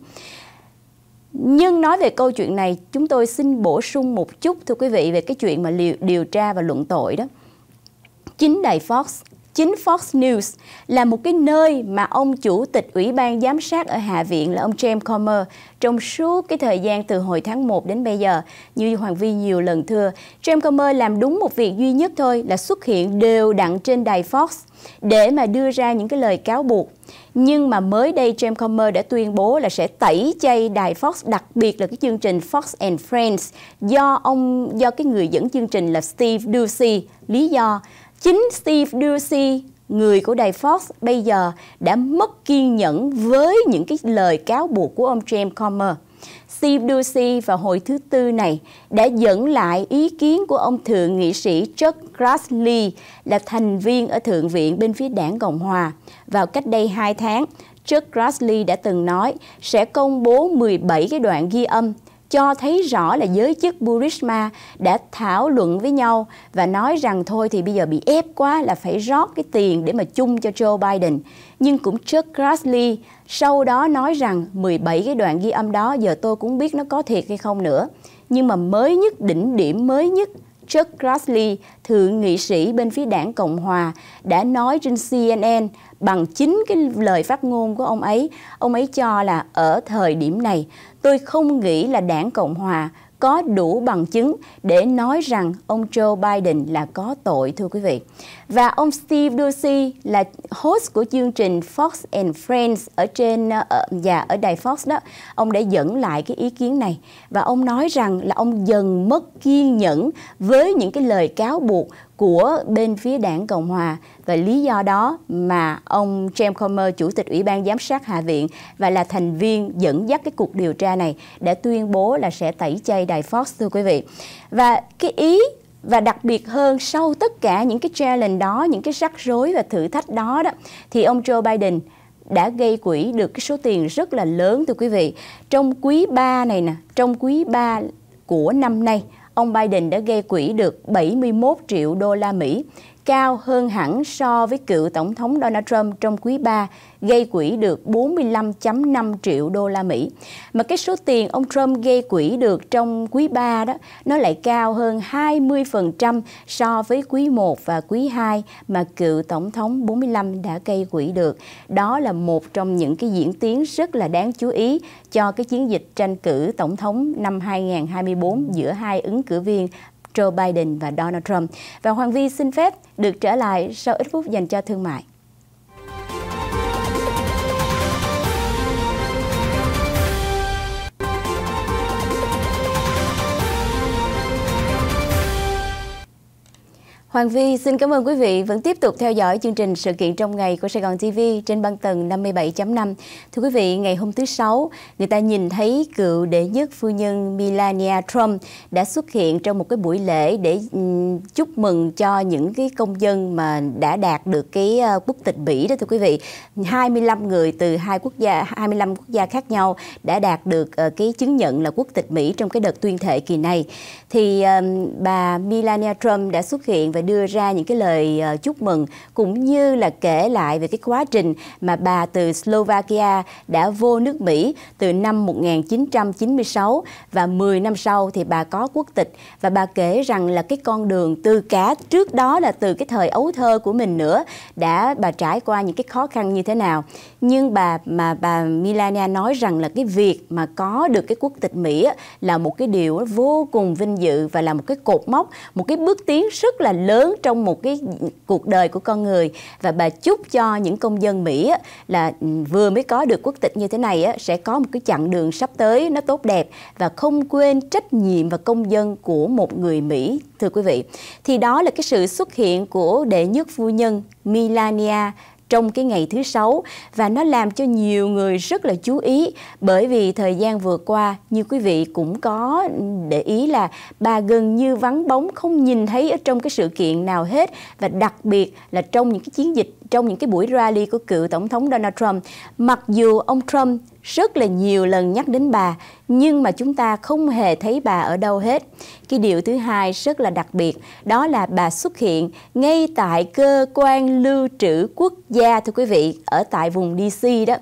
[SPEAKER 1] nhưng nói về câu chuyện này chúng tôi xin bổ sung một chút thưa quý vị về cái chuyện mà điều, điều tra và luận tội đó chính đài Fox chính Fox News là một cái nơi mà ông chủ tịch Ủy ban giám sát ở Hạ viện là ông James Comer trong suốt cái thời gian từ hồi tháng 1 đến bây giờ như Hoàng Vi nhiều lần thưa, James Comer làm đúng một việc duy nhất thôi là xuất hiện đều đặn trên đài Fox để mà đưa ra những cái lời cáo buộc. Nhưng mà mới đây James Comer đã tuyên bố là sẽ tẩy chay đài Fox, đặc biệt là cái chương trình Fox and Friends do ông do cái người dẫn chương trình là Steve Ducey. Lý do Chính Steve Ducey, người của đài Fox bây giờ đã mất kiên nhẫn với những cái lời cáo buộc của ông James Comer. Steve Ducey vào hồi thứ tư này đã dẫn lại ý kiến của ông thượng nghị sĩ Chuck Grassley là thành viên ở Thượng viện bên phía đảng Cộng Hòa. Vào cách đây 2 tháng, Chuck Grassley đã từng nói sẽ công bố 17 cái đoạn ghi âm cho thấy rõ là giới chức Burisma đã thảo luận với nhau và nói rằng thôi thì bây giờ bị ép quá là phải rót cái tiền để mà chung cho Joe Biden. Nhưng cũng Chuck Grassley sau đó nói rằng 17 cái đoạn ghi âm đó giờ tôi cũng biết nó có thiệt hay không nữa. Nhưng mà mới nhất, đỉnh điểm mới nhất Chuck Grassley, thượng nghị sĩ bên phía đảng Cộng Hòa, đã nói trên CNN bằng chính cái lời phát ngôn của ông ấy. Ông ấy cho là ở thời điểm này, tôi không nghĩ là đảng Cộng Hòa có đủ bằng chứng để nói rằng ông Joe Biden là có tội thưa quý vị. Và ông Steve Doocy là host của chương trình Fox and Friends ở trên ở, ờ, ờ, dạ ở đài Fox đó, ông đã dẫn lại cái ý kiến này và ông nói rằng là ông dần mất kiên nhẫn với những cái lời cáo buộc của bên phía đảng Cộng Hòa và lý do đó mà ông James Comer, Chủ tịch Ủy ban Giám sát Hạ viện và là thành viên dẫn dắt cái cuộc điều tra này đã tuyên bố là sẽ tẩy chay đài Fox thưa quý vị. Và cái ý và đặc biệt hơn sau tất cả những cái challenge đó, những cái rắc rối và thử thách đó đó thì ông Joe Biden đã gây quỹ được cái số tiền rất là lớn thưa quý vị. Trong quý 3 này nè, trong quý 3 của năm nay, ông Biden đã gây quỹ được 71 triệu đô la Mỹ cao hơn hẳn so với cựu Tổng thống Donald Trump trong quý 3, gây quỹ được 45.5 triệu đô la Mỹ. Mà cái số tiền ông Trump gây quỹ được trong quý 3 đó, nó lại cao hơn 20% so với quý 1 và quý 2 mà cựu Tổng thống 45 đã gây quỹ được. Đó là một trong những cái diễn tiến rất là đáng chú ý cho cái chiến dịch tranh cử Tổng thống năm 2024 giữa hai ứng cử viên Joe Biden và Donald Trump. Và Hoàng Vi xin phép được trở lại sau ít phút dành cho thương mại. Hoàng Vi xin cảm ơn quý vị vẫn tiếp tục theo dõi chương trình sự kiện trong ngày của Sài Gòn TV trên băng tầng 57.5. Thưa quý vị, ngày hôm thứ Sáu, người ta nhìn thấy cựu đệ nhất phu nhân Melania Trump đã xuất hiện trong một cái buổi lễ để ừ, chúc mừng cho những cái công dân mà đã đạt được cái ờ, quốc tịch Mỹ đó thưa quý vị. 25 người từ hai quốc gia 25 quốc gia khác nhau đã đạt được ờ, cái chứng nhận là quốc tịch Mỹ trong cái đợt tuyên thệ kỳ này. Thì ờ, bà Melania Trump đã xuất hiện và và đưa ra những cái lời ờ, chúc mừng cũng như là kể lại về cái quá trình mà bà từ Slovakia đã vô nước Mỹ từ năm 1996 và 10 năm sau thì bà có quốc tịch và bà kể rằng là cái con đường từ cả trước đó là từ cái thời ấu thơ của mình nữa đã bà trải qua những cái khó khăn như thế nào. Nhưng bà mà bà Milania nói rằng là cái việc mà có được cái quốc tịch Mỹ là một cái điều vô cùng vinh dự và là một cái cột mốc, một cái bước tiến rất là lớn lớn trong một cái cuộc đời của con người và bà chúc cho những công dân Mỹ là ừ, vừa mới có được quốc tịch như thế này sẽ có một cái chặng đường sắp tới nó tốt đẹp và không quên trách nhiệm và công dân của một người Mỹ thưa quý vị. Thì đó là cái sự xuất hiện của đệ nhất phu nhân Melania trong cái ngày thứ sáu và nó làm cho nhiều người rất là chú ý bởi vì thời gian vừa qua như quý vị cũng có để ý là bà gần như vắng bóng không nhìn thấy ở trong cái sự kiện nào hết và đặc biệt là trong những cái chiến dịch trong những cái buổi rally của cựu tổng thống Donald Trump mặc dù ông Trump rất là nhiều lần nhắc đến bà nhưng mà chúng ta không hề thấy bà ở đâu hết. Cái điều thứ hai rất là đặc biệt đó là bà xuất hiện ngay tại cơ quan lưu trữ quốc gia thưa quý vị ở tại vùng DC đó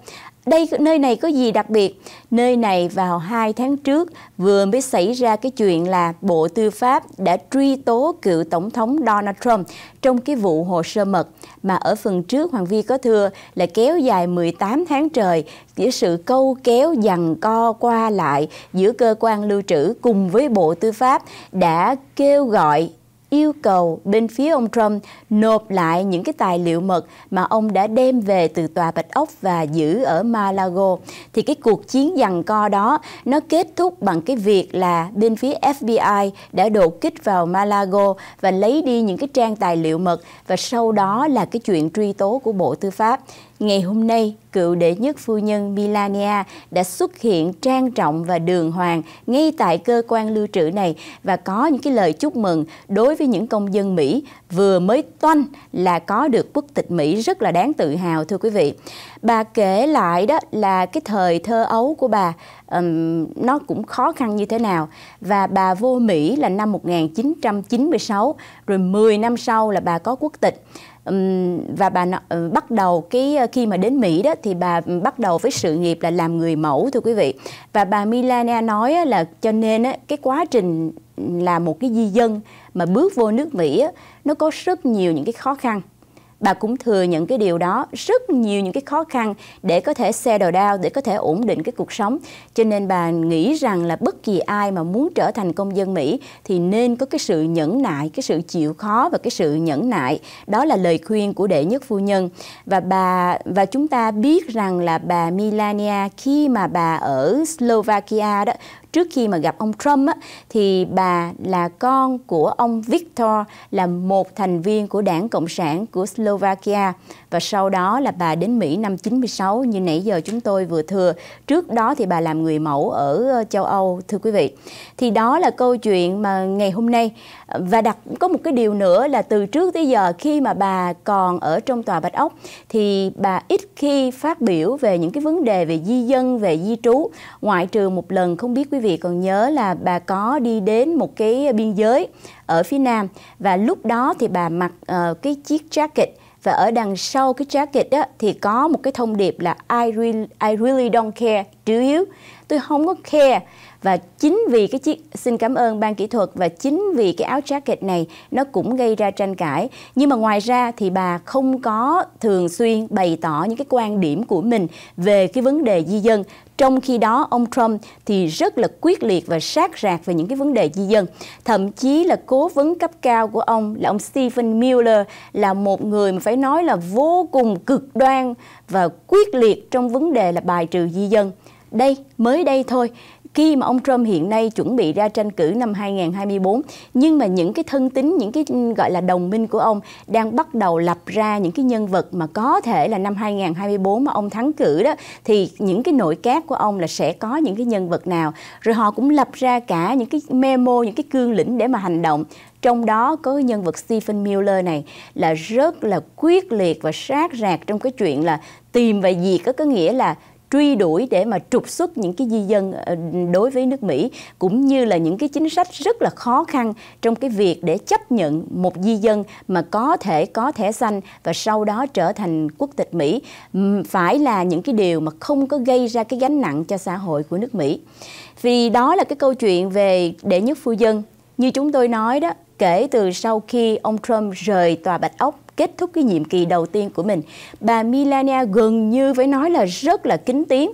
[SPEAKER 1] đây nơi này có gì đặc biệt nơi này vào 2 tháng trước vừa mới xảy ra cái chuyện là Bộ Tư pháp đã truy tố cựu tổng thống Donald Trump trong cái vụ hồ sơ mật mà ở phần trước Hoàng Vi có thưa là kéo dài 18 tháng trời giữa sự câu kéo dằn co qua lại giữa cơ quan lưu trữ cùng với Bộ Tư pháp đã kêu gọi yêu cầu bên phía ông Trump nộp lại những cái tài liệu mật mà ông đã đem về từ tòa Bạch Ốc và giữ ở Malago. Thì cái cuộc chiến giằng co đó nó kết thúc bằng cái việc là bên phía FBI đã đột kích vào Malago và lấy đi những cái trang tài liệu mật và sau đó là cái chuyện truy tố của Bộ Tư pháp. Ngày hôm nay, cựu đệ nhất phu nhân Melania đã xuất hiện trang trọng và đường hoàng ngay tại cơ quan lưu trữ này và có những cái lời chúc mừng đối với những công dân Mỹ vừa mới Toanh là có được quốc tịch Mỹ rất là đáng tự hào thưa quý vị. Bà kể lại đó là cái thời thơ ấu của bà um, nó cũng khó khăn như thế nào và bà vô Mỹ là năm 1996 rồi 10 năm sau là bà có quốc tịch và bà ừ, bắt đầu cái ờ, khi mà đến Mỹ đó thì bà bắt đầu với sự nghiệp là làm người mẫu thưa quý vị và bà Milana nói là cho nên cái quá trình là một cái di dân mà bước vô nước Mỹ nó có rất nhiều những cái khó khăn bà cũng thừa nhận cái điều đó rất nhiều những cái khó khăn để có thể xe đầu down để có thể ổn định cái cuộc sống cho nên bà nghĩ rằng là bất kỳ ai mà muốn trở thành công dân Mỹ thì nên có cái sự nhẫn nại cái sự chịu khó và cái sự nhẫn nại đó là lời khuyên của đệ nhất phu nhân và bà và chúng ta biết rằng là bà Melania khi mà bà ở Slovakia đó trước khi mà gặp ông Trump á, thì bà là con của ông Viktor là một thành viên của đảng Cộng sản của Slovakia và sau đó là bà đến Mỹ năm 96 như nãy giờ chúng tôi vừa thừa. Trước đó thì bà làm người mẫu ở ờ, châu Âu thưa quý vị. Thì đó là câu chuyện mà ngày hôm nay và đặc có một cái điều nữa là từ trước tới giờ khi mà bà còn ở trong tòa Bạch Ốc thì bà ít khi phát biểu về những cái vấn đề về di dân, về di trú. Ngoại trừ một lần không biết quý vị còn nhớ là bà có đi đến một cái biên giới ở phía Nam và lúc đó thì bà mặc uh, cái chiếc jacket và ở đằng sau cái jacket đó thì có một cái thông điệp là I really, I really don't care, do you? Tôi không có care và chính vì cái chiếc xin cảm ơn ban kỹ thuật và chính vì cái áo jacket này nó cũng gây ra tranh cãi nhưng mà ngoài ra thì bà không có thường xuyên bày tỏ những cái quan điểm của mình về cái vấn đề di dân trong khi đó ông Trump thì rất là quyết liệt và sát rạc về những cái vấn đề di dân thậm chí là cố vấn cấp cao của ông là ông Stephen Miller là một người mà phải nói là vô cùng cực đoan và quyết liệt trong vấn đề là bài trừ di dân đây mới đây thôi khi mà ông Trump hiện nay chuẩn bị ra tranh cử năm 2024 nhưng mà những cái thân tín những cái ừ, gọi là đồng minh của ông đang bắt đầu lập ra những cái nhân vật mà có thể là năm 2024 mà ông thắng cử đó thì những cái nội các của ông là sẽ có những cái nhân vật nào rồi họ cũng lập ra cả những cái memo những cái cương lĩnh để mà hành động trong đó có nhân vật Stephen Miller này là rất là quyết liệt và sát rạc trong cái chuyện là tìm và diệt có nghĩa là truy đuổi để mà trục xuất những cái di dân ờ, đối với nước Mỹ cũng như là những cái chính sách rất là khó khăn trong cái việc để chấp nhận một di dân mà có thể có thẻ xanh và sau đó trở thành quốc tịch Mỹ phải là những cái điều mà không có gây ra cái gánh nặng cho xã hội của nước Mỹ. Vì đó là cái câu chuyện về đệ nhất phu dân. Như chúng tôi nói đó, kể từ sau khi ông Trump rời tòa Bạch Ốc kết thúc cái nhiệm kỳ đầu tiên của mình. Bà Melania gần như phải nói là rất là kính tiếng.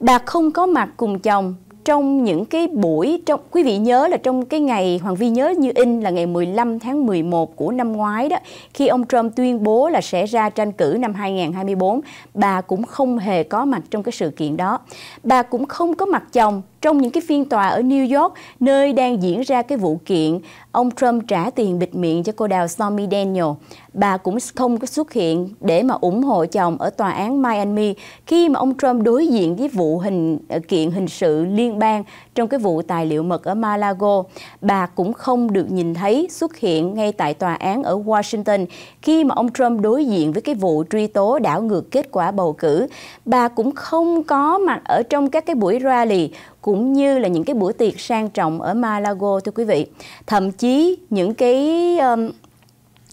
[SPEAKER 1] Bà không có mặt cùng chồng trong những cái buổi trong quý vị nhớ là trong cái ngày Hoàng Vi nhớ như in là ngày 15 tháng 11 của năm ngoái đó khi ông Trump tuyên bố là sẽ ra tranh cử năm 2024 bà cũng không hề có mặt trong cái sự kiện đó bà cũng không có mặt chồng trong những cái phiên tòa ở New York nơi đang diễn ra cái vụ kiện ông Trump trả tiền bịt miệng cho cô đào Stormy Daniel. Bà cũng không có xuất hiện để mà ủng hộ chồng ở tòa án Miami khi mà ông Trump đối diện với vụ hình ờ, kiện hình sự liên bang trong cái vụ tài liệu mật ở Malago, bà cũng không được nhìn thấy xuất hiện ngay tại tòa án ở Washington khi mà ông Trump đối diện với cái vụ truy tố đảo ngược kết quả bầu cử. Bà cũng không có mặt ở trong các cái buổi rally cũng như là những cái buổi tiệc sang trọng ở Malago thưa quý vị. Thậm chí những cái um,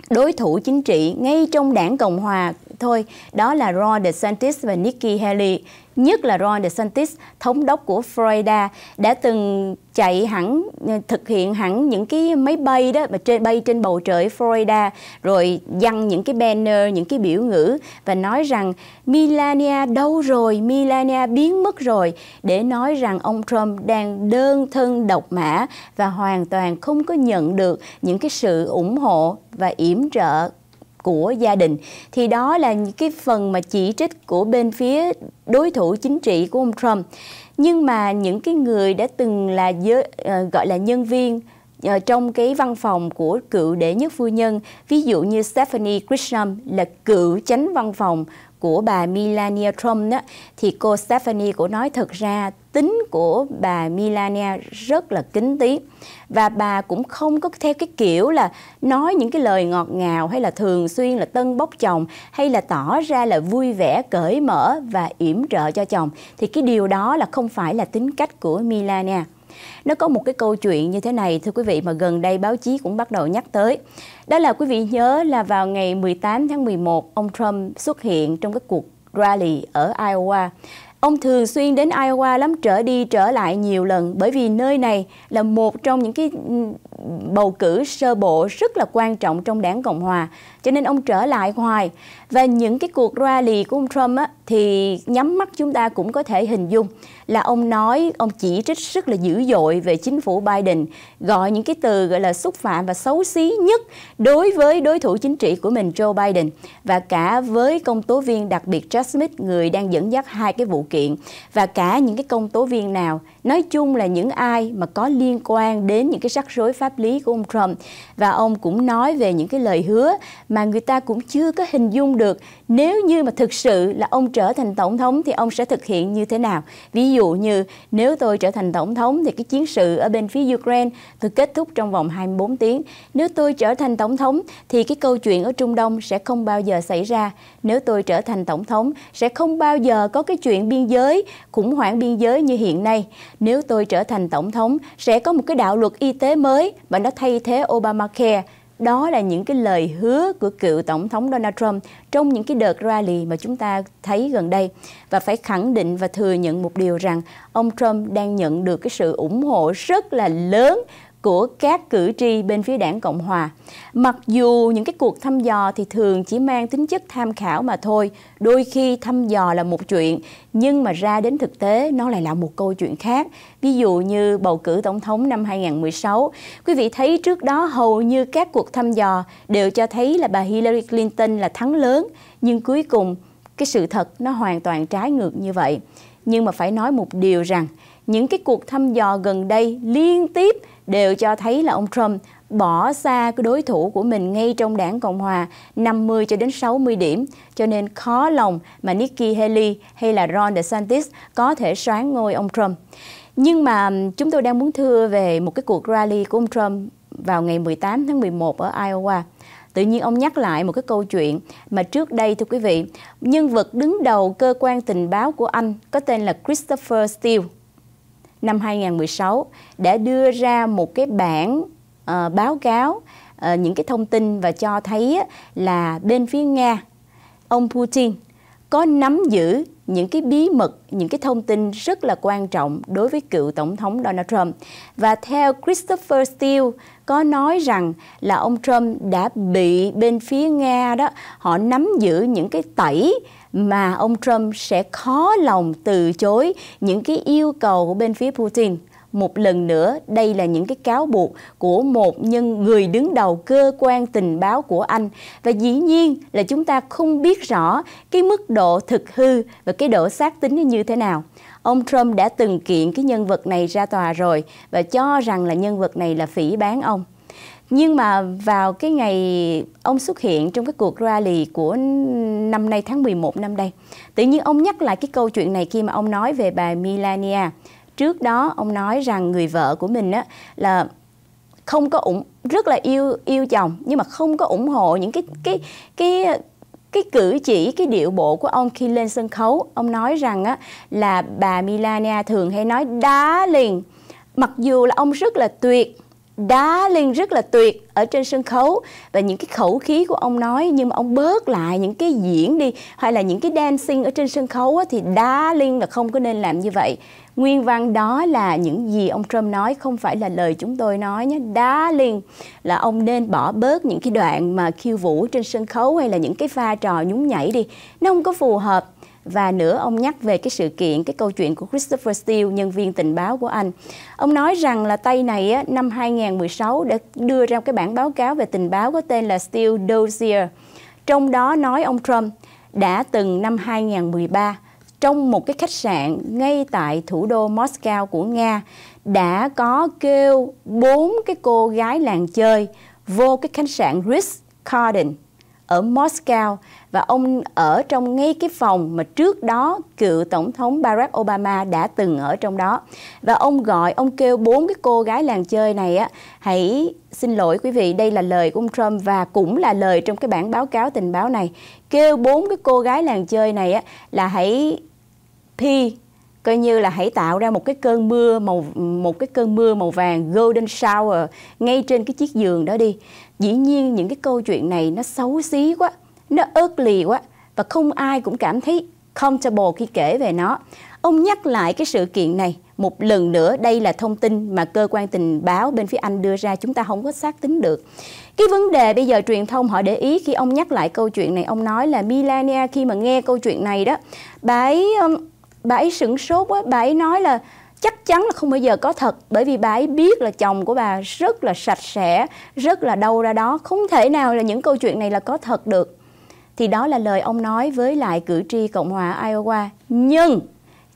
[SPEAKER 1] đối thủ chính trị ngay trong đảng Cộng hòa thôi, đó là Ron DeSantis và Nikki Haley. Nhất là Ron DeSantis, thống đốc của Florida, đã từng chạy hẳn, thực hiện hẳn những cái máy bay đó mà trên bay trên bầu trời Florida, rồi dăng những cái banner, những cái biểu ngữ và nói rằng Melania đâu rồi, Melania biến mất rồi, để nói rằng ông Trump đang đơn thân độc mã và hoàn toàn không có nhận được những cái sự ủng hộ và yểm trợ của gia đình thì đó là những cái phần mà chỉ trích của bên phía đối thủ chính trị của ông Trump nhưng mà những cái người đã từng là giới, ờ, gọi là nhân viên ờ, trong cái văn phòng của cựu đệ nhất phu nhân, ví dụ như Stephanie Grisham là cựu chánh văn phòng của bà Melania Trump đó, thì cô Stephanie cũng nói thật ra tính của bà Melania rất là kính tí và bà cũng không có theo cái kiểu là nói những cái lời ngọt ngào hay là thường xuyên là tân bốc chồng hay là tỏ ra là vui vẻ cởi mở và yểm trợ cho chồng thì cái điều đó là không phải là tính cách của Melania. Nó có một cái câu chuyện như thế này thưa quý vị mà gần đây báo chí cũng bắt đầu nhắc tới. Đó là quý vị nhớ là vào ngày 18 tháng 11 ông Trump xuất hiện trong cái cuộc rally ở Iowa Ông thường xuyên đến Iowa lắm trở đi trở lại nhiều lần bởi vì nơi này là một trong những cái bầu cử sơ bộ rất là quan trọng trong đảng Cộng Hòa. Cho nên ông trở lại hoài. Và những cái cuộc rally của ông Trump á, thì nhắm mắt chúng ta cũng có thể hình dung là ông nói ông chỉ trích rất là dữ dội về chính phủ Biden gọi những cái từ gọi là xúc phạm và xấu xí nhất đối với đối thủ chính trị của mình Joe Biden và cả với công tố viên đặc biệt Jack Smith người đang dẫn dắt hai cái vụ kiện và cả những cái công tố viên nào nói chung là những ai mà có liên quan đến những cái rắc rối pháp lý của ông Trump và ông cũng nói về những cái lời hứa mà người ta cũng chưa có hình dung được nếu như mà thực sự là ông trở thành tổng thống thì ông sẽ thực hiện như thế nào? Ví dụ như nếu tôi trở thành tổng thống thì cái chiến sự ở bên phía Ukraine tôi kết thúc trong vòng 24 tiếng. Nếu tôi trở thành tổng thống thì cái câu chuyện ở Trung Đông sẽ không bao giờ xảy ra. Nếu tôi trở thành tổng thống sẽ không bao giờ có cái chuyện biên giới, khủng hoảng biên giới như hiện nay. Nếu tôi trở thành tổng thống sẽ có một cái đạo luật y tế mới và nó thay thế Obamacare đó là những cái lời hứa của cựu tổng thống Donald Trump trong những cái đợt rally mà chúng ta thấy gần đây và phải khẳng định và thừa nhận một điều rằng ông Trump đang nhận được cái sự ủng hộ rất là lớn của các cử tri bên phía đảng Cộng Hòa. Mặc dù những cái cuộc thăm dò thì thường chỉ mang tính chất tham khảo mà thôi, đôi khi thăm dò là một chuyện, nhưng mà ra đến thực tế nó lại là một câu chuyện khác. Ví dụ như bầu cử tổng thống năm 2016, quý vị thấy trước đó hầu như các cuộc thăm dò đều cho thấy là bà Hillary Clinton là thắng lớn, nhưng cuối cùng cái sự thật nó hoàn toàn trái ngược như vậy. Nhưng mà phải nói một điều rằng những cái cuộc thăm dò gần đây liên tiếp đều cho thấy là ông Trump bỏ xa cái đối thủ của mình ngay trong đảng Cộng Hòa 50 cho đến 60 điểm. Cho nên khó lòng mà Nikki Haley hay là Ron DeSantis có thể soán ngôi ông Trump. Nhưng mà chúng tôi đang muốn thưa về một cái cuộc rally của ông Trump vào ngày 18 tháng 11 ở Iowa. Tự nhiên ông nhắc lại một cái câu chuyện mà trước đây thưa quý vị, nhân vật đứng đầu cơ quan tình báo của Anh có tên là Christopher Steele năm 2016 đã đưa ra một cái bản uh, báo cáo uh, những cái thông tin và cho thấy là bên phía Nga, ông Putin có nắm giữ những cái bí mật, những cái thông tin rất là quan trọng đối với cựu tổng thống Donald Trump. Và theo Christopher Steele có nói rằng là ông Trump đã bị bên phía Nga đó họ nắm giữ những cái tẩy mà ông Trump sẽ khó lòng từ chối những cái yêu cầu của bên phía Putin một lần nữa đây là những cái cáo buộc của một nhân người đứng đầu cơ quan tình báo của Anh và dĩ nhiên là chúng ta không biết rõ cái mức độ thực hư và cái độ xác tính như thế nào. Ông Trump đã từng kiện cái nhân vật này ra tòa rồi và cho rằng là nhân vật này là phỉ bán ông nhưng mà vào cái ngày ông xuất hiện trong cái cuộc rally của năm nay tháng 11 năm đây, tự nhiên ông nhắc lại cái câu chuyện này khi mà ông nói về bà Melania. Trước đó ông nói rằng người vợ của mình á là không có ủng rất là yêu yêu chồng nhưng mà không có ủng hộ những cái cái cái cái cử chỉ cái điệu bộ của ông khi lên sân khấu ông nói rằng á là bà Melania thường hay nói đá liền mặc dù là ông rất là tuyệt đá liên rất là tuyệt ở trên sân khấu và những cái khẩu khí của ông nói nhưng mà ông bớt lại những cái diễn đi hay là những cái dancing ở trên sân khấu thì đá liên là không có nên làm như vậy nguyên văn đó là những gì ông Trump nói không phải là lời chúng tôi nói nhé đá liên là ông nên bỏ bớt những cái đoạn mà khiêu vũ trên sân khấu hay là những cái pha trò nhún nhảy đi nó không có phù hợp và nữa ông nhắc về cái sự kiện cái câu chuyện của Christopher Steele nhân viên tình báo của Anh ông nói rằng là tay này á, năm 2016 đã đưa ra cái bản báo cáo về tình báo có tên là Steele Dossier trong đó nói ông Trump đã từng năm 2013 trong một cái khách sạn ngay tại thủ đô Moscow của Nga đã có kêu bốn cái cô gái làng chơi vô cái khách sạn Ritz Carden ở Moscow và ông ở trong ngay cái phòng mà trước đó cựu tổng thống Barack Obama đã từng ở trong đó và ông gọi ông kêu bốn cái cô gái làng chơi này á hãy xin lỗi quý vị đây là lời của ông Trump và cũng là lời trong cái bản báo cáo tình báo này kêu bốn cái cô gái làng chơi này á là hãy thi coi như là hãy tạo ra một cái cơn mưa màu một cái cơn mưa màu vàng golden shower ngay trên cái chiếc giường đó đi dĩ nhiên những cái câu chuyện này nó xấu xí quá nó ớt lì quá và không ai cũng cảm thấy comfortable khi kể về nó ông nhắc lại cái sự kiện này một lần nữa đây là thông tin mà cơ quan tình báo bên phía anh đưa ra chúng ta không có xác tính được cái vấn đề bây giờ truyền thông họ để ý khi ông nhắc lại câu chuyện này ông nói là Melania khi mà nghe câu chuyện này đó bà ấy bà ấy sửng sốt quá bà ấy nói là chắc chắn là không bao giờ có thật bởi vì bà ấy biết là chồng của bà rất là sạch sẽ rất là đâu ra đó không thể nào là những câu chuyện này là có thật được thì đó là lời ông nói với lại cử tri cộng hòa iowa nhưng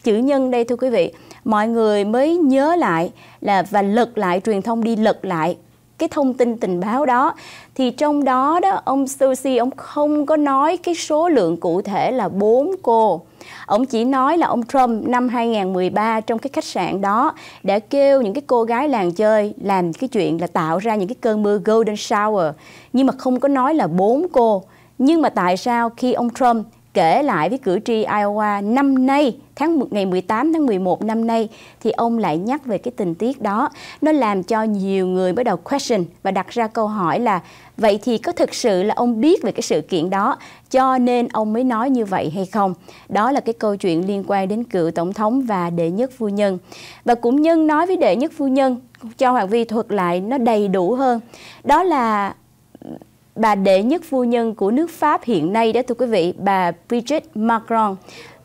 [SPEAKER 1] chữ nhân đây thưa quý vị mọi người mới nhớ lại là và lật lại truyền thông đi lật lại cái thông tin tình báo đó thì trong đó đó ông Susi ông không có nói cái số lượng cụ thể là bốn cô Ông chỉ nói là ông Trump năm 2013 trong cái khách sạn đó đã kêu những cái cô gái làng chơi làm cái chuyện là tạo ra những cái cơn mưa golden shower nhưng mà không có nói là bốn cô. Nhưng mà tại sao khi ông Trump kể lại với cử tri Iowa năm nay, tháng ngày 18 tháng 11 năm nay thì ông lại nhắc về cái tình tiết đó. Nó làm cho nhiều người bắt đầu question và đặt ra câu hỏi là vậy thì có thực sự là ông biết về cái sự kiện đó cho nên ông mới nói như vậy hay không? Đó là cái câu chuyện liên quan đến cựu tổng thống và đệ nhất phu nhân. Và cũng nhân nói với đệ nhất phu nhân cho Hoàng Vi thuật lại nó đầy đủ hơn. Đó là bà đệ nhất phu nhân của nước Pháp hiện nay đó thưa quý vị, bà Brigitte Macron,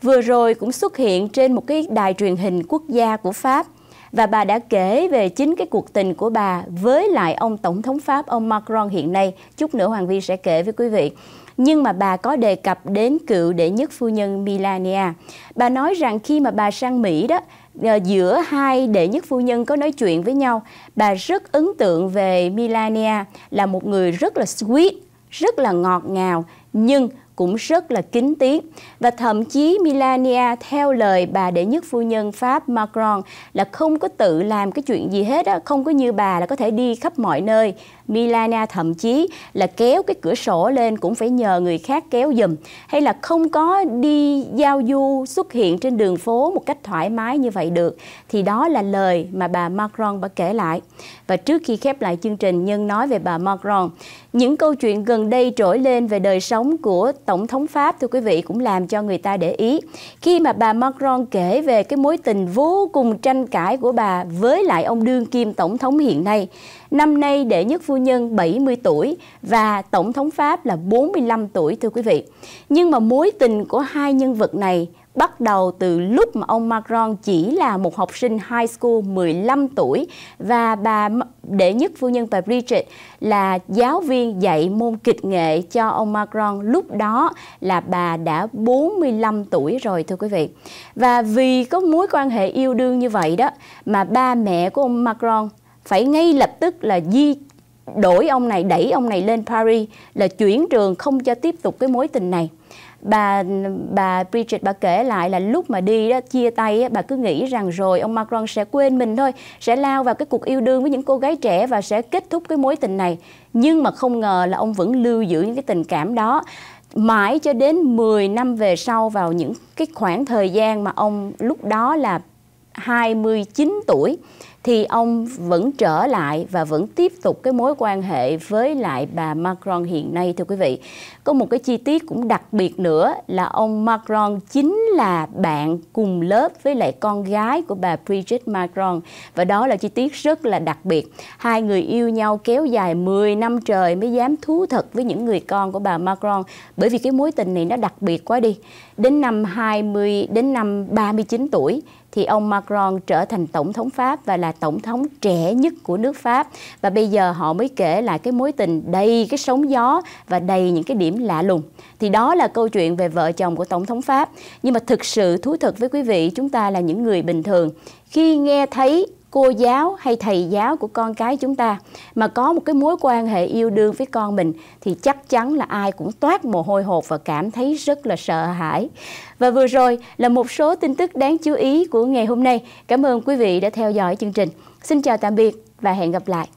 [SPEAKER 1] vừa rồi cũng xuất hiện trên một cái đài truyền hình quốc gia của Pháp và bà đã kể về chính cái cuộc tình của bà với lại ông tổng thống Pháp ông Macron hiện nay, chút nữa Hoàng Vi sẽ kể với quý vị. Nhưng mà bà có đề cập đến cựu đệ nhất phu nhân Melania. Bà nói rằng khi mà bà sang Mỹ đó Ờ, giữa hai đệ nhất phu nhân có nói chuyện với nhau bà rất ấn tượng về Melania là một người rất là sweet rất là ngọt ngào nhưng cũng rất là kính tiếng và thậm chí Melania theo lời bà đệ nhất phu nhân Pháp Macron là không có tự làm cái chuyện gì hết đó không có như bà là có thể đi khắp mọi nơi. Melania thậm chí là kéo cái cửa sổ lên cũng phải nhờ người khác kéo dùm hay là không có đi giao du xuất hiện trên đường phố một cách thoải mái như vậy được thì đó là lời mà bà Macron đã kể lại. Và trước khi khép lại chương trình Nhân nói về bà Macron, những câu chuyện gần đây trỗi lên về đời sống của Tổng thống Pháp thưa quý vị cũng làm cho người ta để ý khi mà bà Macron kể về cái mối tình vô cùng tranh cãi của bà với lại ông đương kim Tổng thống hiện nay. Năm nay đệ nhất phu nhân 70 tuổi và Tổng thống Pháp là 45 tuổi thưa quý vị. Nhưng mà mối tình của hai nhân vật này bắt đầu từ lúc mà ông Macron chỉ là một học sinh high school 15 tuổi và bà đệ nhất phu nhân bà Bridget là giáo viên dạy môn kịch nghệ cho ông Macron lúc đó là bà đã 45 tuổi rồi thưa quý vị. Và vì có mối quan hệ yêu đương như vậy đó mà ba mẹ của ông Macron phải ngay lập tức là di đổi ông này đẩy ông này lên Paris là chuyển trường không cho tiếp tục cái mối tình này bà bà Bridget bà kể lại là lúc mà đi đó chia tay bà cứ nghĩ rằng rồi ông Macron sẽ quên mình thôi, sẽ lao vào cái cuộc yêu đương với những cô gái trẻ và sẽ kết thúc cái mối tình này. Nhưng mà không ngờ là ông vẫn lưu giữ những cái tình cảm đó mãi cho đến 10 năm về sau vào những cái khoảng thời gian mà ông lúc đó là 29 tuổi thì ông vẫn trở lại và vẫn tiếp tục cái mối quan hệ với lại bà Macron hiện nay thưa quý vị. Có một cái chi tiết cũng đặc biệt nữa là ông Macron chính là bạn cùng lớp với lại con gái của bà Brigitte Macron và đó là chi tiết rất là đặc biệt. Hai người yêu nhau kéo dài 10 năm trời mới dám thú thật với những người con của bà Macron bởi vì cái mối tình này nó đặc biệt quá đi. Đến năm 20 đến năm 39 tuổi thì ông Macron trở thành tổng thống Pháp và là tổng thống trẻ nhất của nước Pháp. Và bây giờ họ mới kể lại cái mối tình đầy cái sóng gió và đầy những cái điểm lạ lùng. Thì đó là câu chuyện về vợ chồng của tổng thống Pháp. Nhưng mà thực sự thú thực với quý vị, chúng ta là những người bình thường. Khi nghe thấy cô giáo hay thầy giáo của con cái chúng ta mà có một cái mối quan hệ yêu đương với con mình thì chắc chắn là ai cũng toát mồ hôi hột và cảm thấy rất là sợ hãi. Và vừa rồi là một số tin tức đáng chú ý của ngày hôm nay. Cảm ơn quý vị đã theo dõi chương trình. Xin chào tạm biệt và hẹn gặp lại.